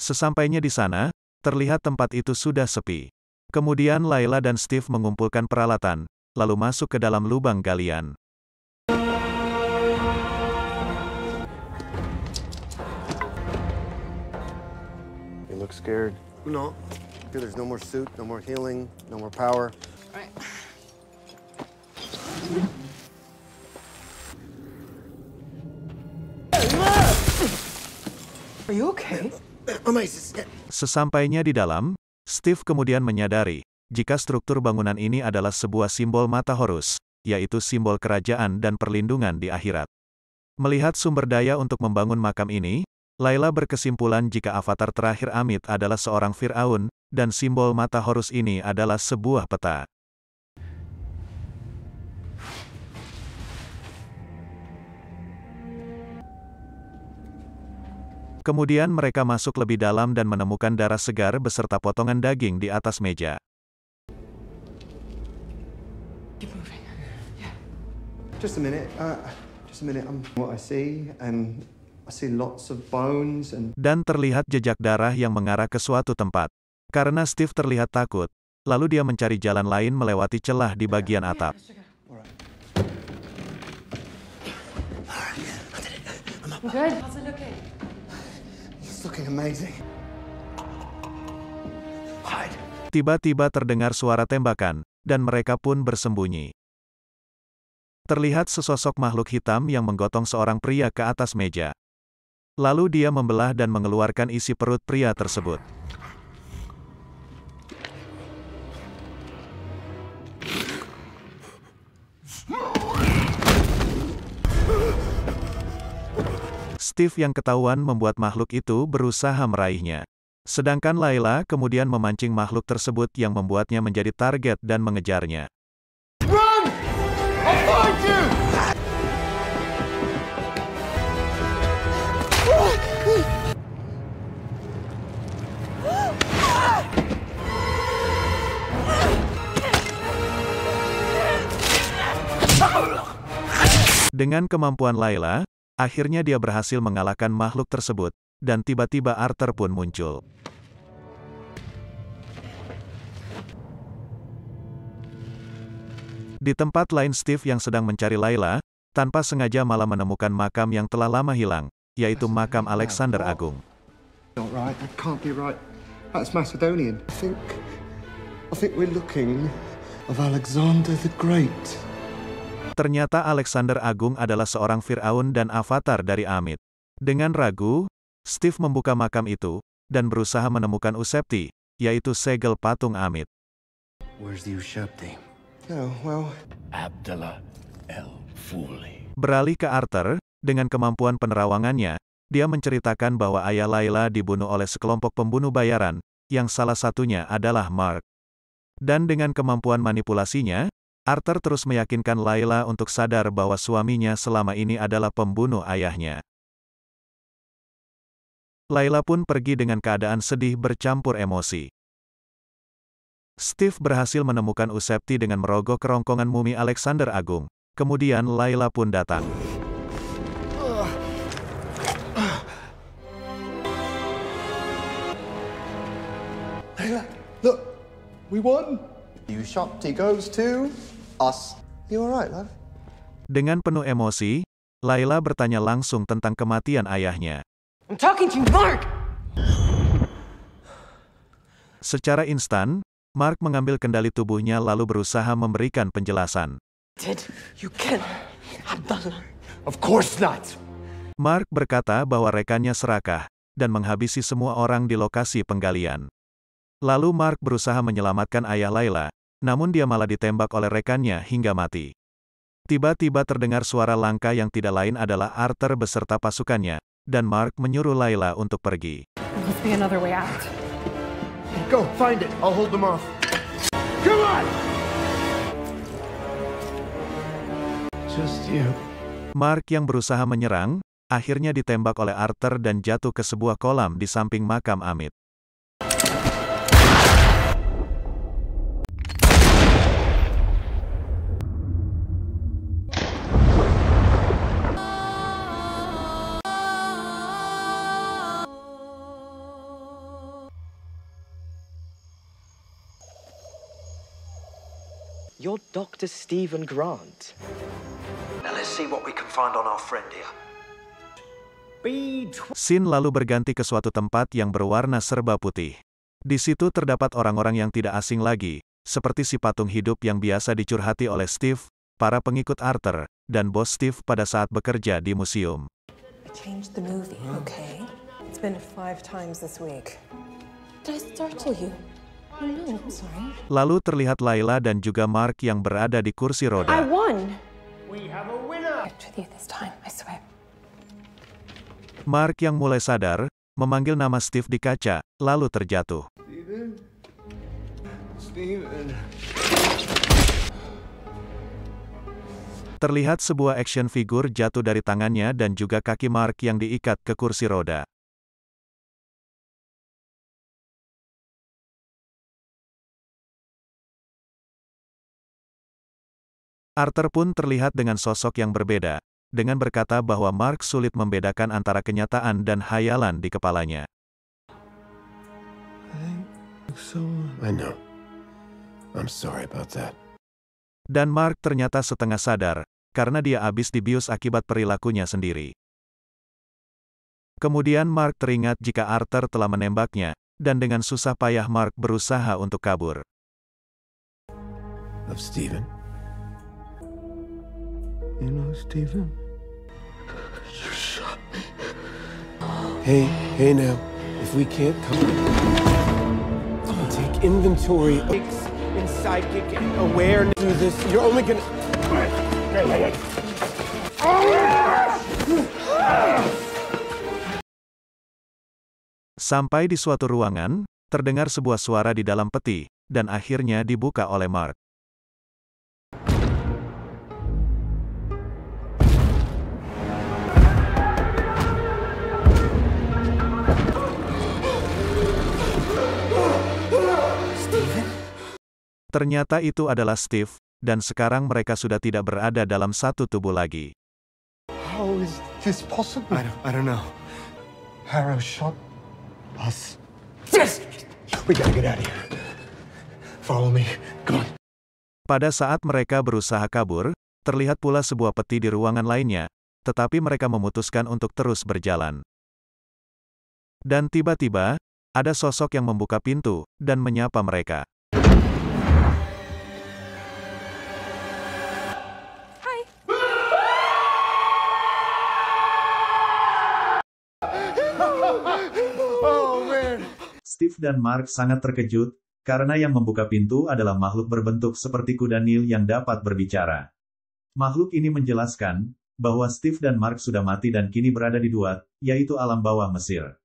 Sesampainya di sana, terlihat tempat itu sudah sepi. Kemudian Laila dan Steve mengumpulkan peralatan, lalu masuk ke dalam lubang galian. look scared. No. there's no more suit, no more healing, no more power. right. Are you okay? Eh. Sesampainya di dalam, Steve kemudian menyadari jika struktur bangunan ini adalah sebuah simbol mata Horus, yaitu simbol kerajaan dan perlindungan di akhirat. Melihat sumber daya untuk membangun makam ini, Laila berkesimpulan jika avatar terakhir Amit adalah seorang Fir'aun, dan simbol mata Horus ini adalah sebuah peta. Kemudian mereka masuk lebih dalam dan menemukan darah segar beserta potongan daging di atas meja. Just a minute. Uh, just a minute. I'm um, what I see and um, dan terlihat jejak darah yang mengarah ke suatu tempat. Karena Steve terlihat takut, lalu dia mencari jalan lain melewati celah di bagian atap. Tiba-tiba terdengar suara tembakan, dan mereka pun bersembunyi. Terlihat sesosok makhluk hitam yang menggotong seorang pria ke atas meja. Lalu dia membelah dan mengeluarkan isi perut pria tersebut. Steve yang ketahuan membuat makhluk itu berusaha meraihnya. Sedangkan Laila kemudian memancing makhluk tersebut yang membuatnya menjadi target dan mengejarnya. Dengan kemampuan Layla, akhirnya dia berhasil mengalahkan makhluk tersebut, dan tiba-tiba Arthur pun muncul. Di tempat lain Steve yang sedang mencari Layla, tanpa sengaja malah menemukan makam yang telah lama hilang, yaitu makam Alexander Agung. Alexander the Great. Ternyata Alexander Agung adalah seorang Fir'aun dan avatar dari Amit. Dengan ragu, Steve membuka makam itu, dan berusaha menemukan Usepti, yaitu segel patung Amit. Oh, Beralih ke Arthur, dengan kemampuan penerawangannya, dia menceritakan bahwa ayah Laila dibunuh oleh sekelompok pembunuh bayaran, yang salah satunya adalah Mark. Dan dengan kemampuan manipulasinya, Arthur terus meyakinkan Laila untuk sadar bahwa suaminya selama ini adalah pembunuh ayahnya. Laila pun pergi dengan keadaan sedih bercampur emosi. Steve berhasil menemukan Usepti dengan merogoh kerongkongan mumi Alexander Agung. Kemudian Laila pun datang. Laila, look, we won. You shot, he goes to us. You alright, love? Dengan penuh emosi, Laila bertanya langsung tentang kematian ayahnya. I'm talking to Mark. Secara instan, Mark mengambil kendali tubuhnya lalu berusaha memberikan penjelasan. Did you can Of course not. Mark berkata bahwa rekannya serakah dan menghabisi semua orang di lokasi penggalian. Lalu Mark berusaha menyelamatkan ayah Laila, namun dia malah ditembak oleh rekannya hingga mati. Tiba-tiba terdengar suara langka yang tidak lain adalah Arthur beserta pasukannya, dan Mark menyuruh Layla untuk pergi. Mark yang berusaha menyerang, akhirnya ditembak oleh Arthur dan jatuh ke sebuah kolam di samping makam Amit. You're Dr. Stephen Grant. Now let's see what we can find on our friend here. Sin lalu berganti ke suatu tempat yang berwarna serba putih. Di situ terdapat orang-orang yang tidak asing lagi, seperti si patung hidup yang biasa dicurhati oleh Steve, para pengikut Arthur, dan bos Steve pada saat bekerja di museum. Lalu terlihat Laila dan juga Mark yang berada di kursi roda. Mark yang mulai sadar, memanggil nama Steve di kaca, lalu terjatuh. Terlihat sebuah action figure jatuh dari tangannya dan juga kaki Mark yang diikat ke kursi roda. Arthur pun terlihat dengan sosok yang berbeda, dengan berkata bahwa Mark sulit membedakan antara kenyataan dan hayalan di kepalanya. Dan Mark ternyata setengah sadar, karena dia habis dibius akibat perilakunya sendiri. Kemudian Mark teringat jika Arthur telah menembaknya, dan dengan susah payah Mark berusaha untuk kabur. Of Steven? You know, Stephen, you shot me. Hey, hey now, if we can't come, I'm take inventory of and psychic awareness. Do this, you're only gonna. Sampai di suatu ruangan, terdengar sebuah suara di dalam peti, dan akhirnya dibuka oleh Mark. Ternyata itu adalah Steve, dan sekarang mereka sudah tidak berada dalam satu tubuh lagi. Pada saat mereka berusaha kabur, terlihat pula sebuah peti di ruangan lainnya, tetapi mereka memutuskan untuk terus berjalan. Dan tiba-tiba, ada sosok yang membuka pintu, dan menyapa mereka. Steve dan Mark sangat terkejut, karena yang membuka pintu adalah makhluk berbentuk seperti kuda Nil yang dapat berbicara. Makhluk ini menjelaskan, bahwa Steve dan Mark sudah mati dan kini berada di dua, yaitu alam bawah Mesir.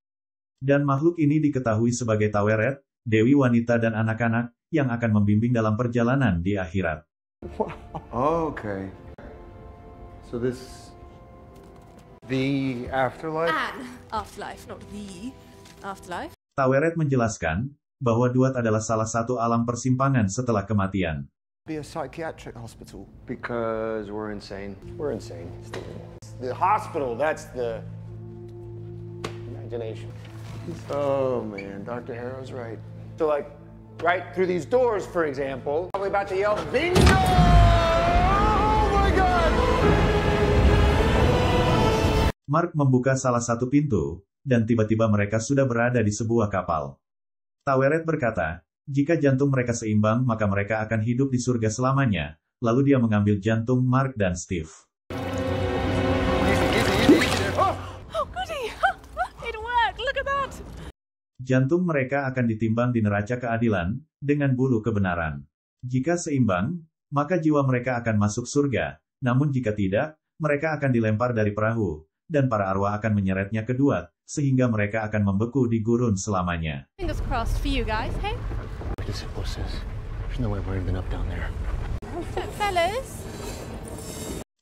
Dan makhluk ini diketahui sebagai Taweret, Dewi Wanita dan anak-anak, yang akan membimbing dalam perjalanan di akhirat. Oh, okay. So this the afterlife? afterlife, not the afterlife. Taweret menjelaskan bahwa Duat adalah salah satu alam persimpangan setelah kematian. Mark membuka salah satu pintu dan tiba-tiba mereka sudah berada di sebuah kapal. Taweret berkata, jika jantung mereka seimbang maka mereka akan hidup di surga selamanya, lalu dia mengambil jantung Mark dan Steve. Jantung mereka akan ditimbang di neraca keadilan, dengan bulu kebenaran. Jika seimbang, maka jiwa mereka akan masuk surga, namun jika tidak, mereka akan dilempar dari perahu, dan para arwah akan menyeretnya kedua sehingga mereka akan membeku di gurun selamanya.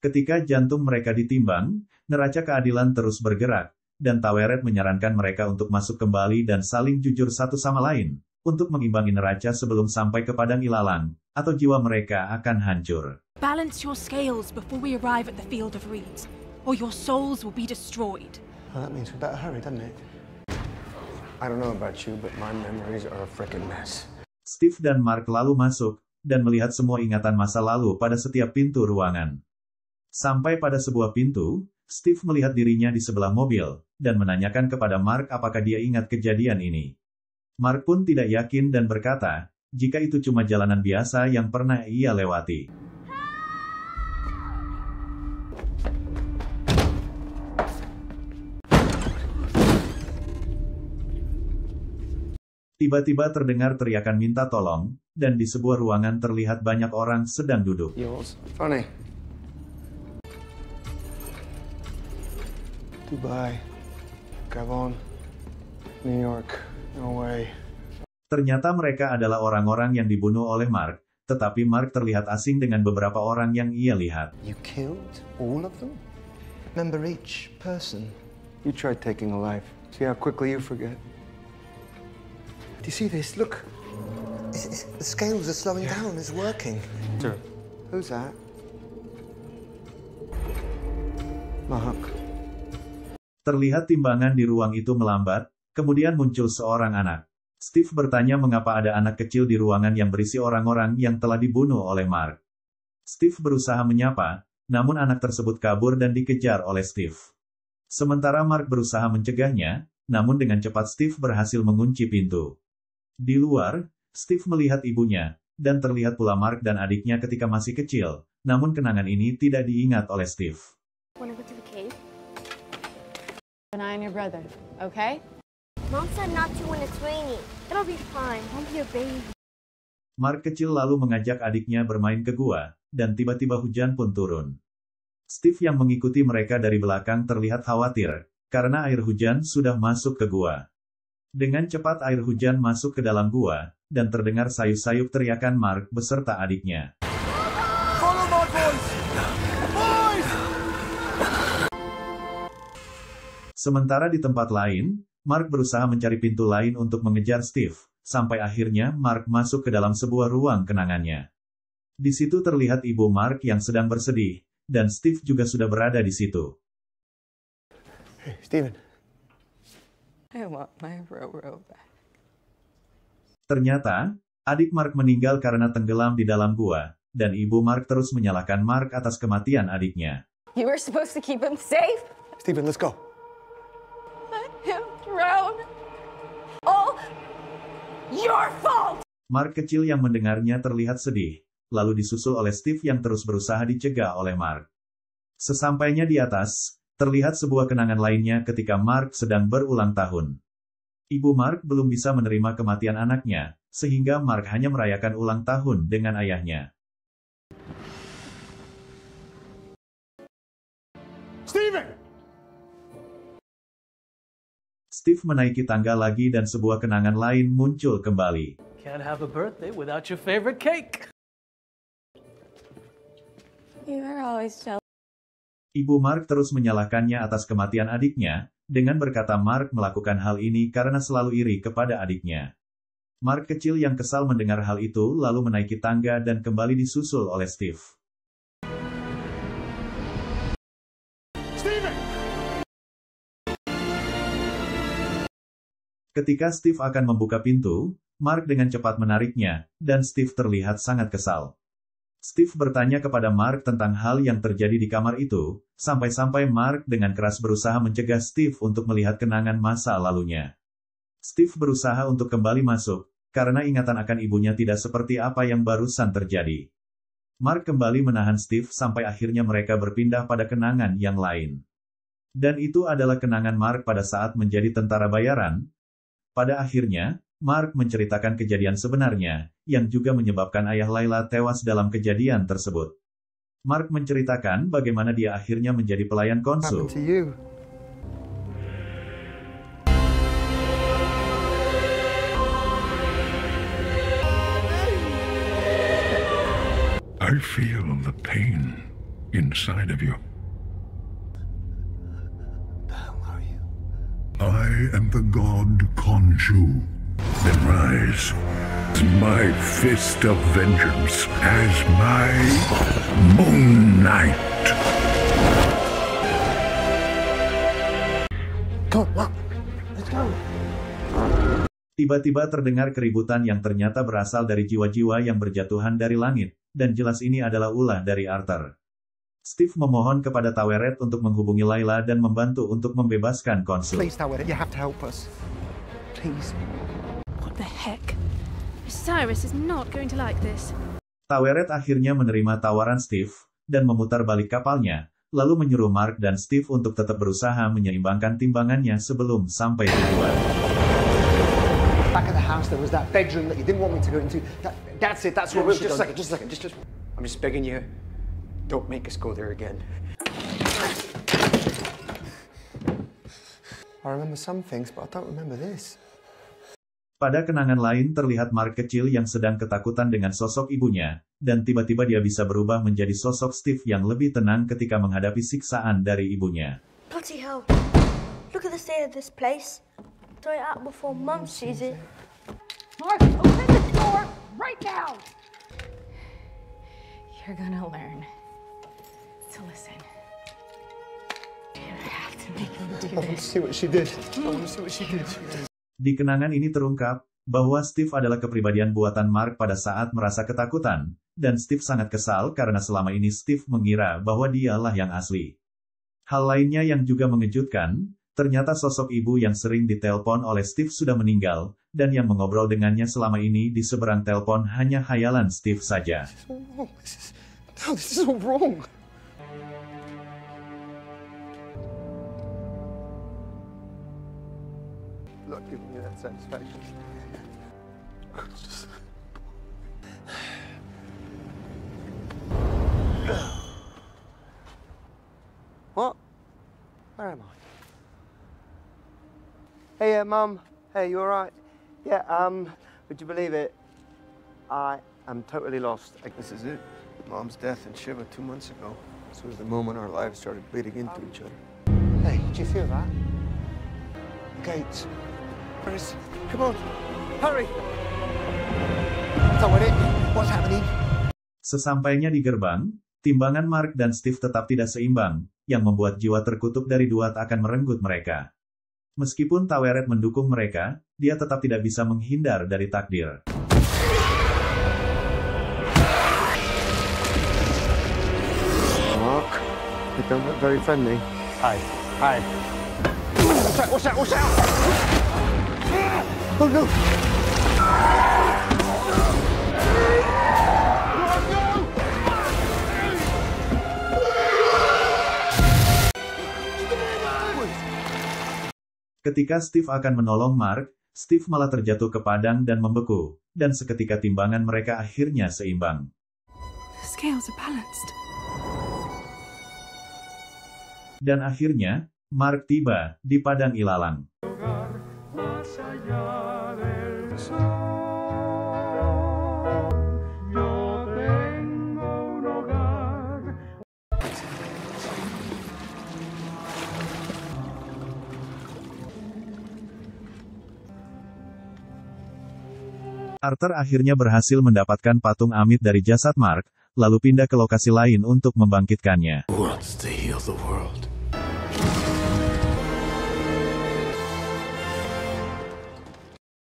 Ketika jantung mereka ditimbang, neraca keadilan terus bergerak, dan Taweret menyarankan mereka untuk masuk kembali dan saling jujur satu sama lain, untuk mengimbangi neraca sebelum sampai ke padang ilalang, atau jiwa mereka akan hancur. Balance your scales before we arrive at the field of reeds, or your souls will be destroyed. Well, that means we better hurry, doesn't it? I don't know about you, but my memories are a freaking mess. Steve dan Mark lalu masuk, dan melihat semua ingatan masa lalu pada setiap pintu ruangan. Sampai pada sebuah pintu, Steve melihat dirinya di sebelah mobil, dan menanyakan kepada Mark apakah dia ingat kejadian ini. Mark pun tidak yakin dan berkata, jika itu cuma jalanan biasa yang pernah ia lewati. Tiba-tiba terdengar teriakan minta tolong, dan di sebuah ruangan terlihat banyak orang sedang duduk. Dubai, Gabon, New York, way. Ternyata mereka adalah orang-orang yang dibunuh oleh Mark, tetapi Mark terlihat asing dengan beberapa orang yang ia lihat. You killed all of them? Remember each person. You tried taking a life. See how quickly you forget. Do you see this? Look. It's, it's, the scales are slowing yeah. down. It's working. Sir. Who's that? Mark. Terlihat timbangan di ruang itu melambat, kemudian muncul seorang anak. Steve bertanya mengapa ada anak kecil di ruangan yang berisi orang-orang yang telah dibunuh oleh Mark. Steve berusaha menyapa, namun anak tersebut kabur dan dikejar oleh Steve. Sementara Mark berusaha mencegahnya, namun dengan cepat Steve berhasil mengunci pintu. Di luar, Steve melihat ibunya, dan terlihat pula Mark dan adiknya ketika masih kecil, namun kenangan ini tidak diingat oleh Steve. Mark kecil lalu mengajak adiknya bermain ke gua, dan tiba-tiba hujan pun turun. Steve yang mengikuti mereka dari belakang terlihat khawatir, karena air hujan sudah masuk ke gua. Dengan cepat air hujan masuk ke dalam gua, dan terdengar sayup-sayup teriakan Mark beserta adiknya. Sementara di tempat lain, Mark berusaha mencari pintu lain untuk mengejar Steve, sampai akhirnya Mark masuk ke dalam sebuah ruang kenangannya. Di situ terlihat ibu Mark yang sedang bersedih, dan Steve juga sudah berada di situ. Hey, Steven. Ternyata, adik Mark meninggal karena tenggelam di dalam gua, dan ibu Mark terus menyalahkan Mark atas kematian adiknya. You were supposed to keep him safe. Stephen, let's go. Let him drown. All your fault. Mark kecil yang mendengarnya terlihat sedih, lalu disusul oleh Steve yang terus berusaha dicegah oleh Mark. Sesampainya di atas, Terlihat sebuah kenangan lainnya ketika Mark sedang berulang tahun. Ibu Mark belum bisa menerima kematian anaknya, sehingga Mark hanya merayakan ulang tahun dengan ayahnya. Steven! Steve menaiki tangga lagi dan sebuah kenangan lain muncul kembali. Can't have a birthday without your favorite cake. You are always jealous. Ibu Mark terus menyalahkannya atas kematian adiknya, dengan berkata Mark melakukan hal ini karena selalu iri kepada adiknya. Mark kecil yang kesal mendengar hal itu lalu menaiki tangga dan kembali disusul oleh Steve. Ketika Steve akan membuka pintu, Mark dengan cepat menariknya, dan Steve terlihat sangat kesal. Steve bertanya kepada Mark tentang hal yang terjadi di kamar itu, sampai-sampai Mark dengan keras berusaha mencegah Steve untuk melihat kenangan masa lalunya. Steve berusaha untuk kembali masuk, karena ingatan akan ibunya tidak seperti apa yang barusan terjadi. Mark kembali menahan Steve sampai akhirnya mereka berpindah pada kenangan yang lain. Dan itu adalah kenangan Mark pada saat menjadi tentara bayaran. Pada akhirnya, Mark menceritakan kejadian sebenarnya, yang juga menyebabkan ayah Laila tewas dalam kejadian tersebut. Mark menceritakan bagaimana dia akhirnya menjadi pelayan konsul. I feel the pain inside of you. I am the god Konshu. Then rise. My fist of vengeance as my moon knight. Tiba-tiba terdengar keributan yang ternyata berasal dari jiwa-jiwa yang berjatuhan dari langit, dan jelas ini adalah ulah dari Arthur. Steve memohon kepada Taweret untuk menghubungi Layla dan membantu untuk membebaskan konsul. Please, Taweret, you have to help us. Please the heck? Cyrus is not going to like this. Taweret akhirnya menerima tawaran Steve, dan memutar balik kapalnya, lalu menyuruh Mark dan Steve untuk tetap berusaha menyeimbangkan timbangannya sebelum sampai tujuan. Back at the house, there was that bedroom that you didn't want me to go into. That, that's it, that's what we should Just a second, just a second, just, just... I'm just begging you, don't make us go there again. I remember some things, but I don't remember this. Pada kenangan lain terlihat Mark kecil yang sedang ketakutan dengan sosok ibunya, dan tiba-tiba dia bisa berubah menjadi sosok Steve yang lebih tenang ketika menghadapi siksaan dari ibunya. Bloody hell. Look at the state of this place. Throw it out before mom sees it. Mark, open the door right now! You're gonna learn to listen. I have to make him do this. I want to see what she did. I want to see what she did. Di kenangan ini terungkap, bahwa Steve adalah kepribadian buatan Mark pada saat merasa ketakutan, dan Steve sangat kesal karena selama ini Steve mengira bahwa dialah yang asli. Hal lainnya yang juga mengejutkan, ternyata sosok ibu yang sering ditelepon oleh Steve sudah meninggal, dan yang mengobrol dengannya selama ini di seberang telepon hanya hayalan Steve saja. This is No, oh, oh, this is wrong. not giving you that satisfaction. [SIGHS] what? Where am I? Hey, uh, Mum. Hey, you all right? Yeah, um, would you believe it? I am totally lost. This is it. Mom's death in Shiva two months ago. This was the moment our lives started bleeding into um... each other. Hey, do you feel that? Gates, Chris, come on, hurry. What's happening? Sesampainya di gerbang, timbangan Mark dan Steve tetap tidak seimbang, yang membuat jiwa terkutuk dari Duat akan merenggut mereka. Meskipun Taweret mendukung mereka, dia tetap tidak bisa menghindar dari takdir. Mark, you don't look very friendly. Hi. Hi. What's that? What's that? What's that? Ketika Steve akan menolong Mark, Steve malah terjatuh ke padang dan membeku, dan seketika timbangan mereka akhirnya seimbang. Dan akhirnya, Mark tiba di padang ilalang. Arthur akhirnya berhasil mendapatkan patung amit dari jasad Mark, lalu pindah ke lokasi lain untuk membangkitkannya.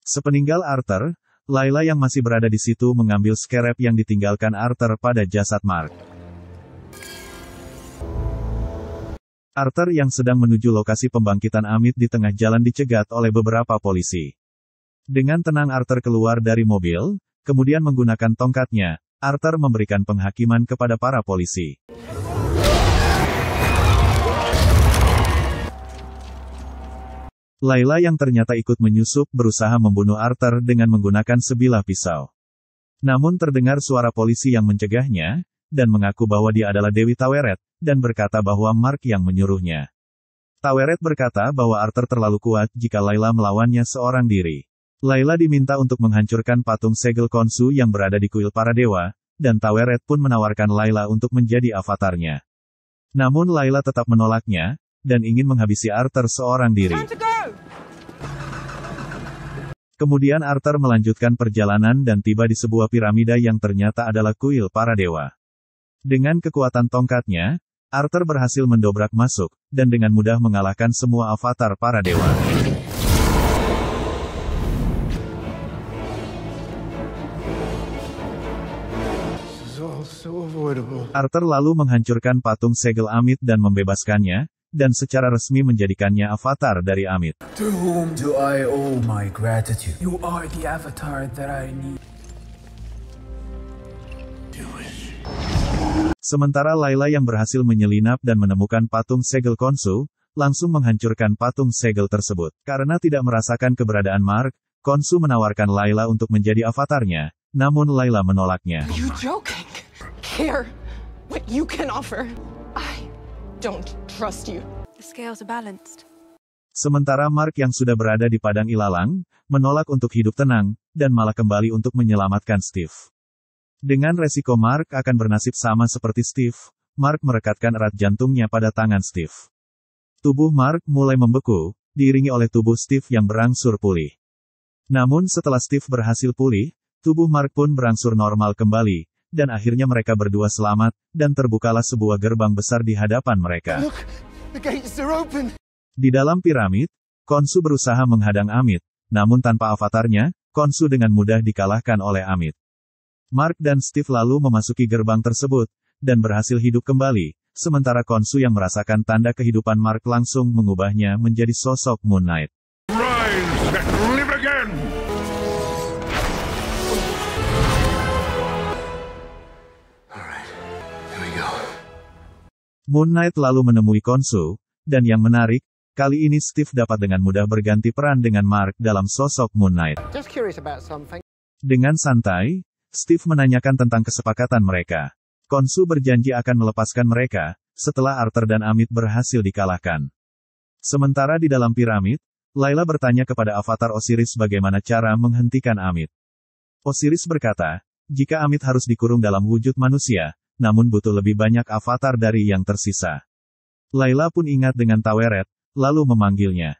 Sepeninggal Arthur, Laila yang masih berada di situ mengambil skerep yang ditinggalkan Arthur pada jasad Mark. Arthur yang sedang menuju lokasi pembangkitan Amit di tengah jalan dicegat oleh beberapa polisi. Dengan tenang Arthur keluar dari mobil, kemudian menggunakan tongkatnya, Arthur memberikan penghakiman kepada para polisi. Laila yang ternyata ikut menyusup berusaha membunuh Arthur dengan menggunakan sebilah pisau. Namun terdengar suara polisi yang mencegahnya, dan mengaku bahwa dia adalah Dewi Taweret, dan berkata bahwa Mark yang menyuruhnya. Taweret berkata bahwa Arthur terlalu kuat jika Laila melawannya seorang diri. Laila diminta untuk menghancurkan patung segel Konsu yang berada di kuil para dewa, dan Taweret pun menawarkan Laila untuk menjadi avatarnya. Namun Laila tetap menolaknya, dan ingin menghabisi Arthur seorang diri. Kemudian Arthur melanjutkan perjalanan dan tiba di sebuah piramida yang ternyata adalah kuil para dewa. Dengan kekuatan tongkatnya, Arthur berhasil mendobrak masuk, dan dengan mudah mengalahkan semua avatar para dewa. Arthur lalu menghancurkan patung segel Amit dan membebaskannya, dan secara resmi menjadikannya avatar dari Amit. To whom do I owe my gratitude? You are the avatar that I need. Sementara Laila yang berhasil menyelinap dan menemukan patung segel Konsu, langsung menghancurkan patung segel tersebut. Karena tidak merasakan keberadaan Mark, Konsu menawarkan Laila untuk menjadi avatarnya, namun Laila menolaknya. you joking? care what you can offer. I don't trust you. The scales are balanced. Sementara Mark yang sudah berada di padang ilalang, menolak untuk hidup tenang, dan malah kembali untuk menyelamatkan Steve. Dengan resiko Mark akan bernasib sama seperti Steve, Mark merekatkan erat jantungnya pada tangan Steve. Tubuh Mark mulai membeku, diiringi oleh tubuh Steve yang berangsur pulih. Namun setelah Steve berhasil pulih, tubuh Mark pun berangsur normal kembali, dan akhirnya mereka berdua selamat, dan terbukalah sebuah gerbang besar di hadapan mereka. Di dalam piramid, Konsu berusaha menghadang Amit, namun tanpa avatarnya, Konsu dengan mudah dikalahkan oleh Amit. Mark dan Steve lalu memasuki gerbang tersebut, dan berhasil hidup kembali, sementara Konsu yang merasakan tanda kehidupan Mark langsung mengubahnya menjadi sosok Moon Knight. Rise, Moon Knight lalu menemui Konsu, dan yang menarik, kali ini Steve dapat dengan mudah berganti peran dengan Mark dalam sosok Moon Knight. Dengan santai, Steve menanyakan tentang kesepakatan mereka. Konsu berjanji akan melepaskan mereka, setelah Arthur dan Amit berhasil dikalahkan. Sementara di dalam piramid, Laila bertanya kepada avatar Osiris bagaimana cara menghentikan Amit. Osiris berkata, jika Amit harus dikurung dalam wujud manusia, namun butuh lebih banyak avatar dari yang tersisa. Laila pun ingat dengan Taweret, lalu memanggilnya.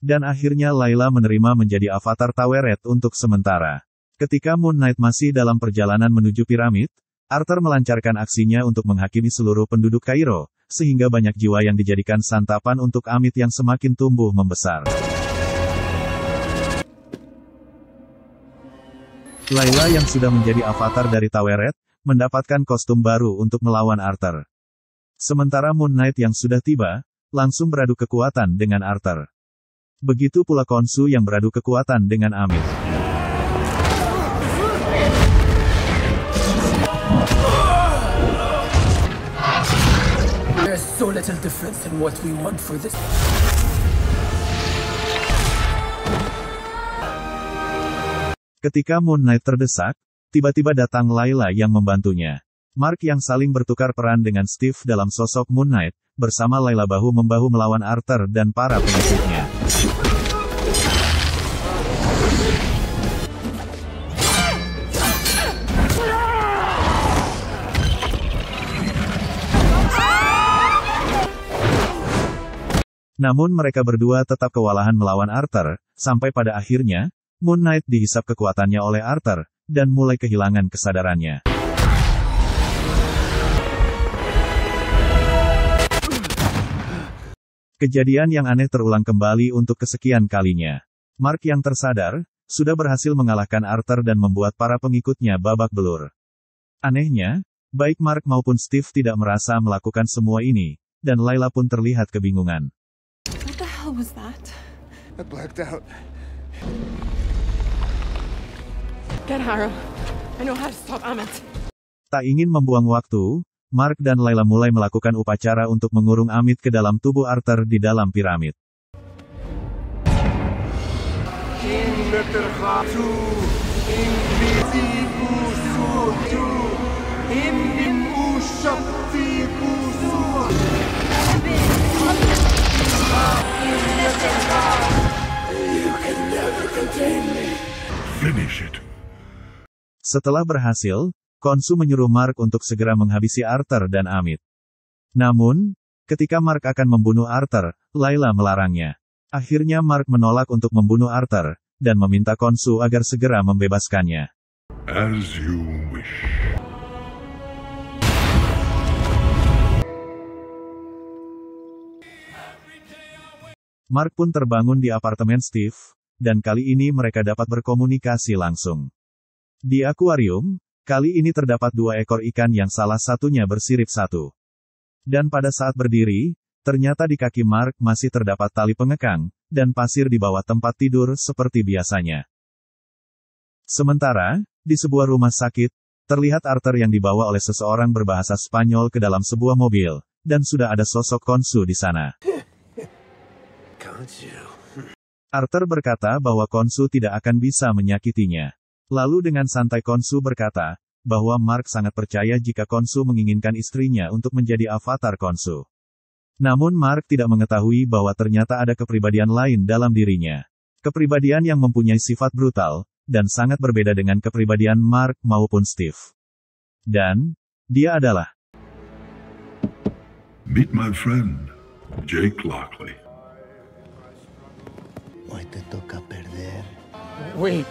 dan akhirnya Laila menerima menjadi avatar Taweret untuk sementara. Ketika Moon Knight masih dalam perjalanan menuju piramid, Arthur melancarkan aksinya untuk menghakimi seluruh penduduk Kairo, sehingga banyak jiwa yang dijadikan santapan untuk amit yang semakin tumbuh membesar. Laila yang sudah menjadi avatar dari Taweret, mendapatkan kostum baru untuk melawan Arthur. Sementara Moon Knight yang sudah tiba, langsung beradu kekuatan dengan Arthur. Begitu pula Konsu yang beradu kekuatan dengan Amit. so little difference in what we want for this. Ketika Moon Knight terdesak, tiba-tiba datang Layla yang membantunya. Mark yang saling bertukar peran dengan Steve dalam sosok Moon Knight, bersama Layla bahu-membahu melawan Arthur dan para pengikutnya. Namun mereka berdua tetap kewalahan melawan Arthur, sampai pada akhirnya, Moon Knight dihisap kekuatannya oleh Arthur, dan mulai kehilangan kesadarannya. Kejadian yang aneh terulang kembali untuk kesekian kalinya. Mark yang tersadar, sudah berhasil mengalahkan Arthur dan membuat para pengikutnya babak belur. Anehnya, baik Mark maupun Steve tidak merasa melakukan semua ini, dan Layla pun terlihat kebingungan hell was that? I blacked out. Get Harrow. I know how to stop Amit. Tak ingin membuang waktu, Mark dan Layla mulai melakukan upacara untuk mengurung Amit ke dalam tubuh Arthur di dalam piramid. Setelah berhasil, Konsu menyuruh Mark untuk segera menghabisi Arthur dan Amit. Namun, ketika Mark akan membunuh Arthur, Laila melarangnya. Akhirnya Mark menolak untuk membunuh Arthur, dan meminta Konsu agar segera membebaskannya. As you wish. Mark pun terbangun di apartemen Steve, dan kali ini mereka dapat berkomunikasi langsung. Di akuarium, kali ini terdapat dua ekor ikan yang salah satunya bersirip satu. Dan pada saat berdiri, ternyata di kaki Mark masih terdapat tali pengekang, dan pasir di bawah tempat tidur seperti biasanya. Sementara, di sebuah rumah sakit, terlihat Arthur yang dibawa oleh seseorang berbahasa Spanyol ke dalam sebuah mobil, dan sudah ada sosok konsu di sana. Arthur berkata bahwa Konsu tidak akan bisa menyakitinya. Lalu dengan santai Konsu berkata, bahwa Mark sangat percaya jika Konsu menginginkan istrinya untuk menjadi avatar Konsu. Namun Mark tidak mengetahui bahwa ternyata ada kepribadian lain dalam dirinya. Kepribadian yang mempunyai sifat brutal, dan sangat berbeda dengan kepribadian Mark maupun Steve. Dan, dia adalah Meet my friend, Jake Lockley. Hoy te toca perder. Wait.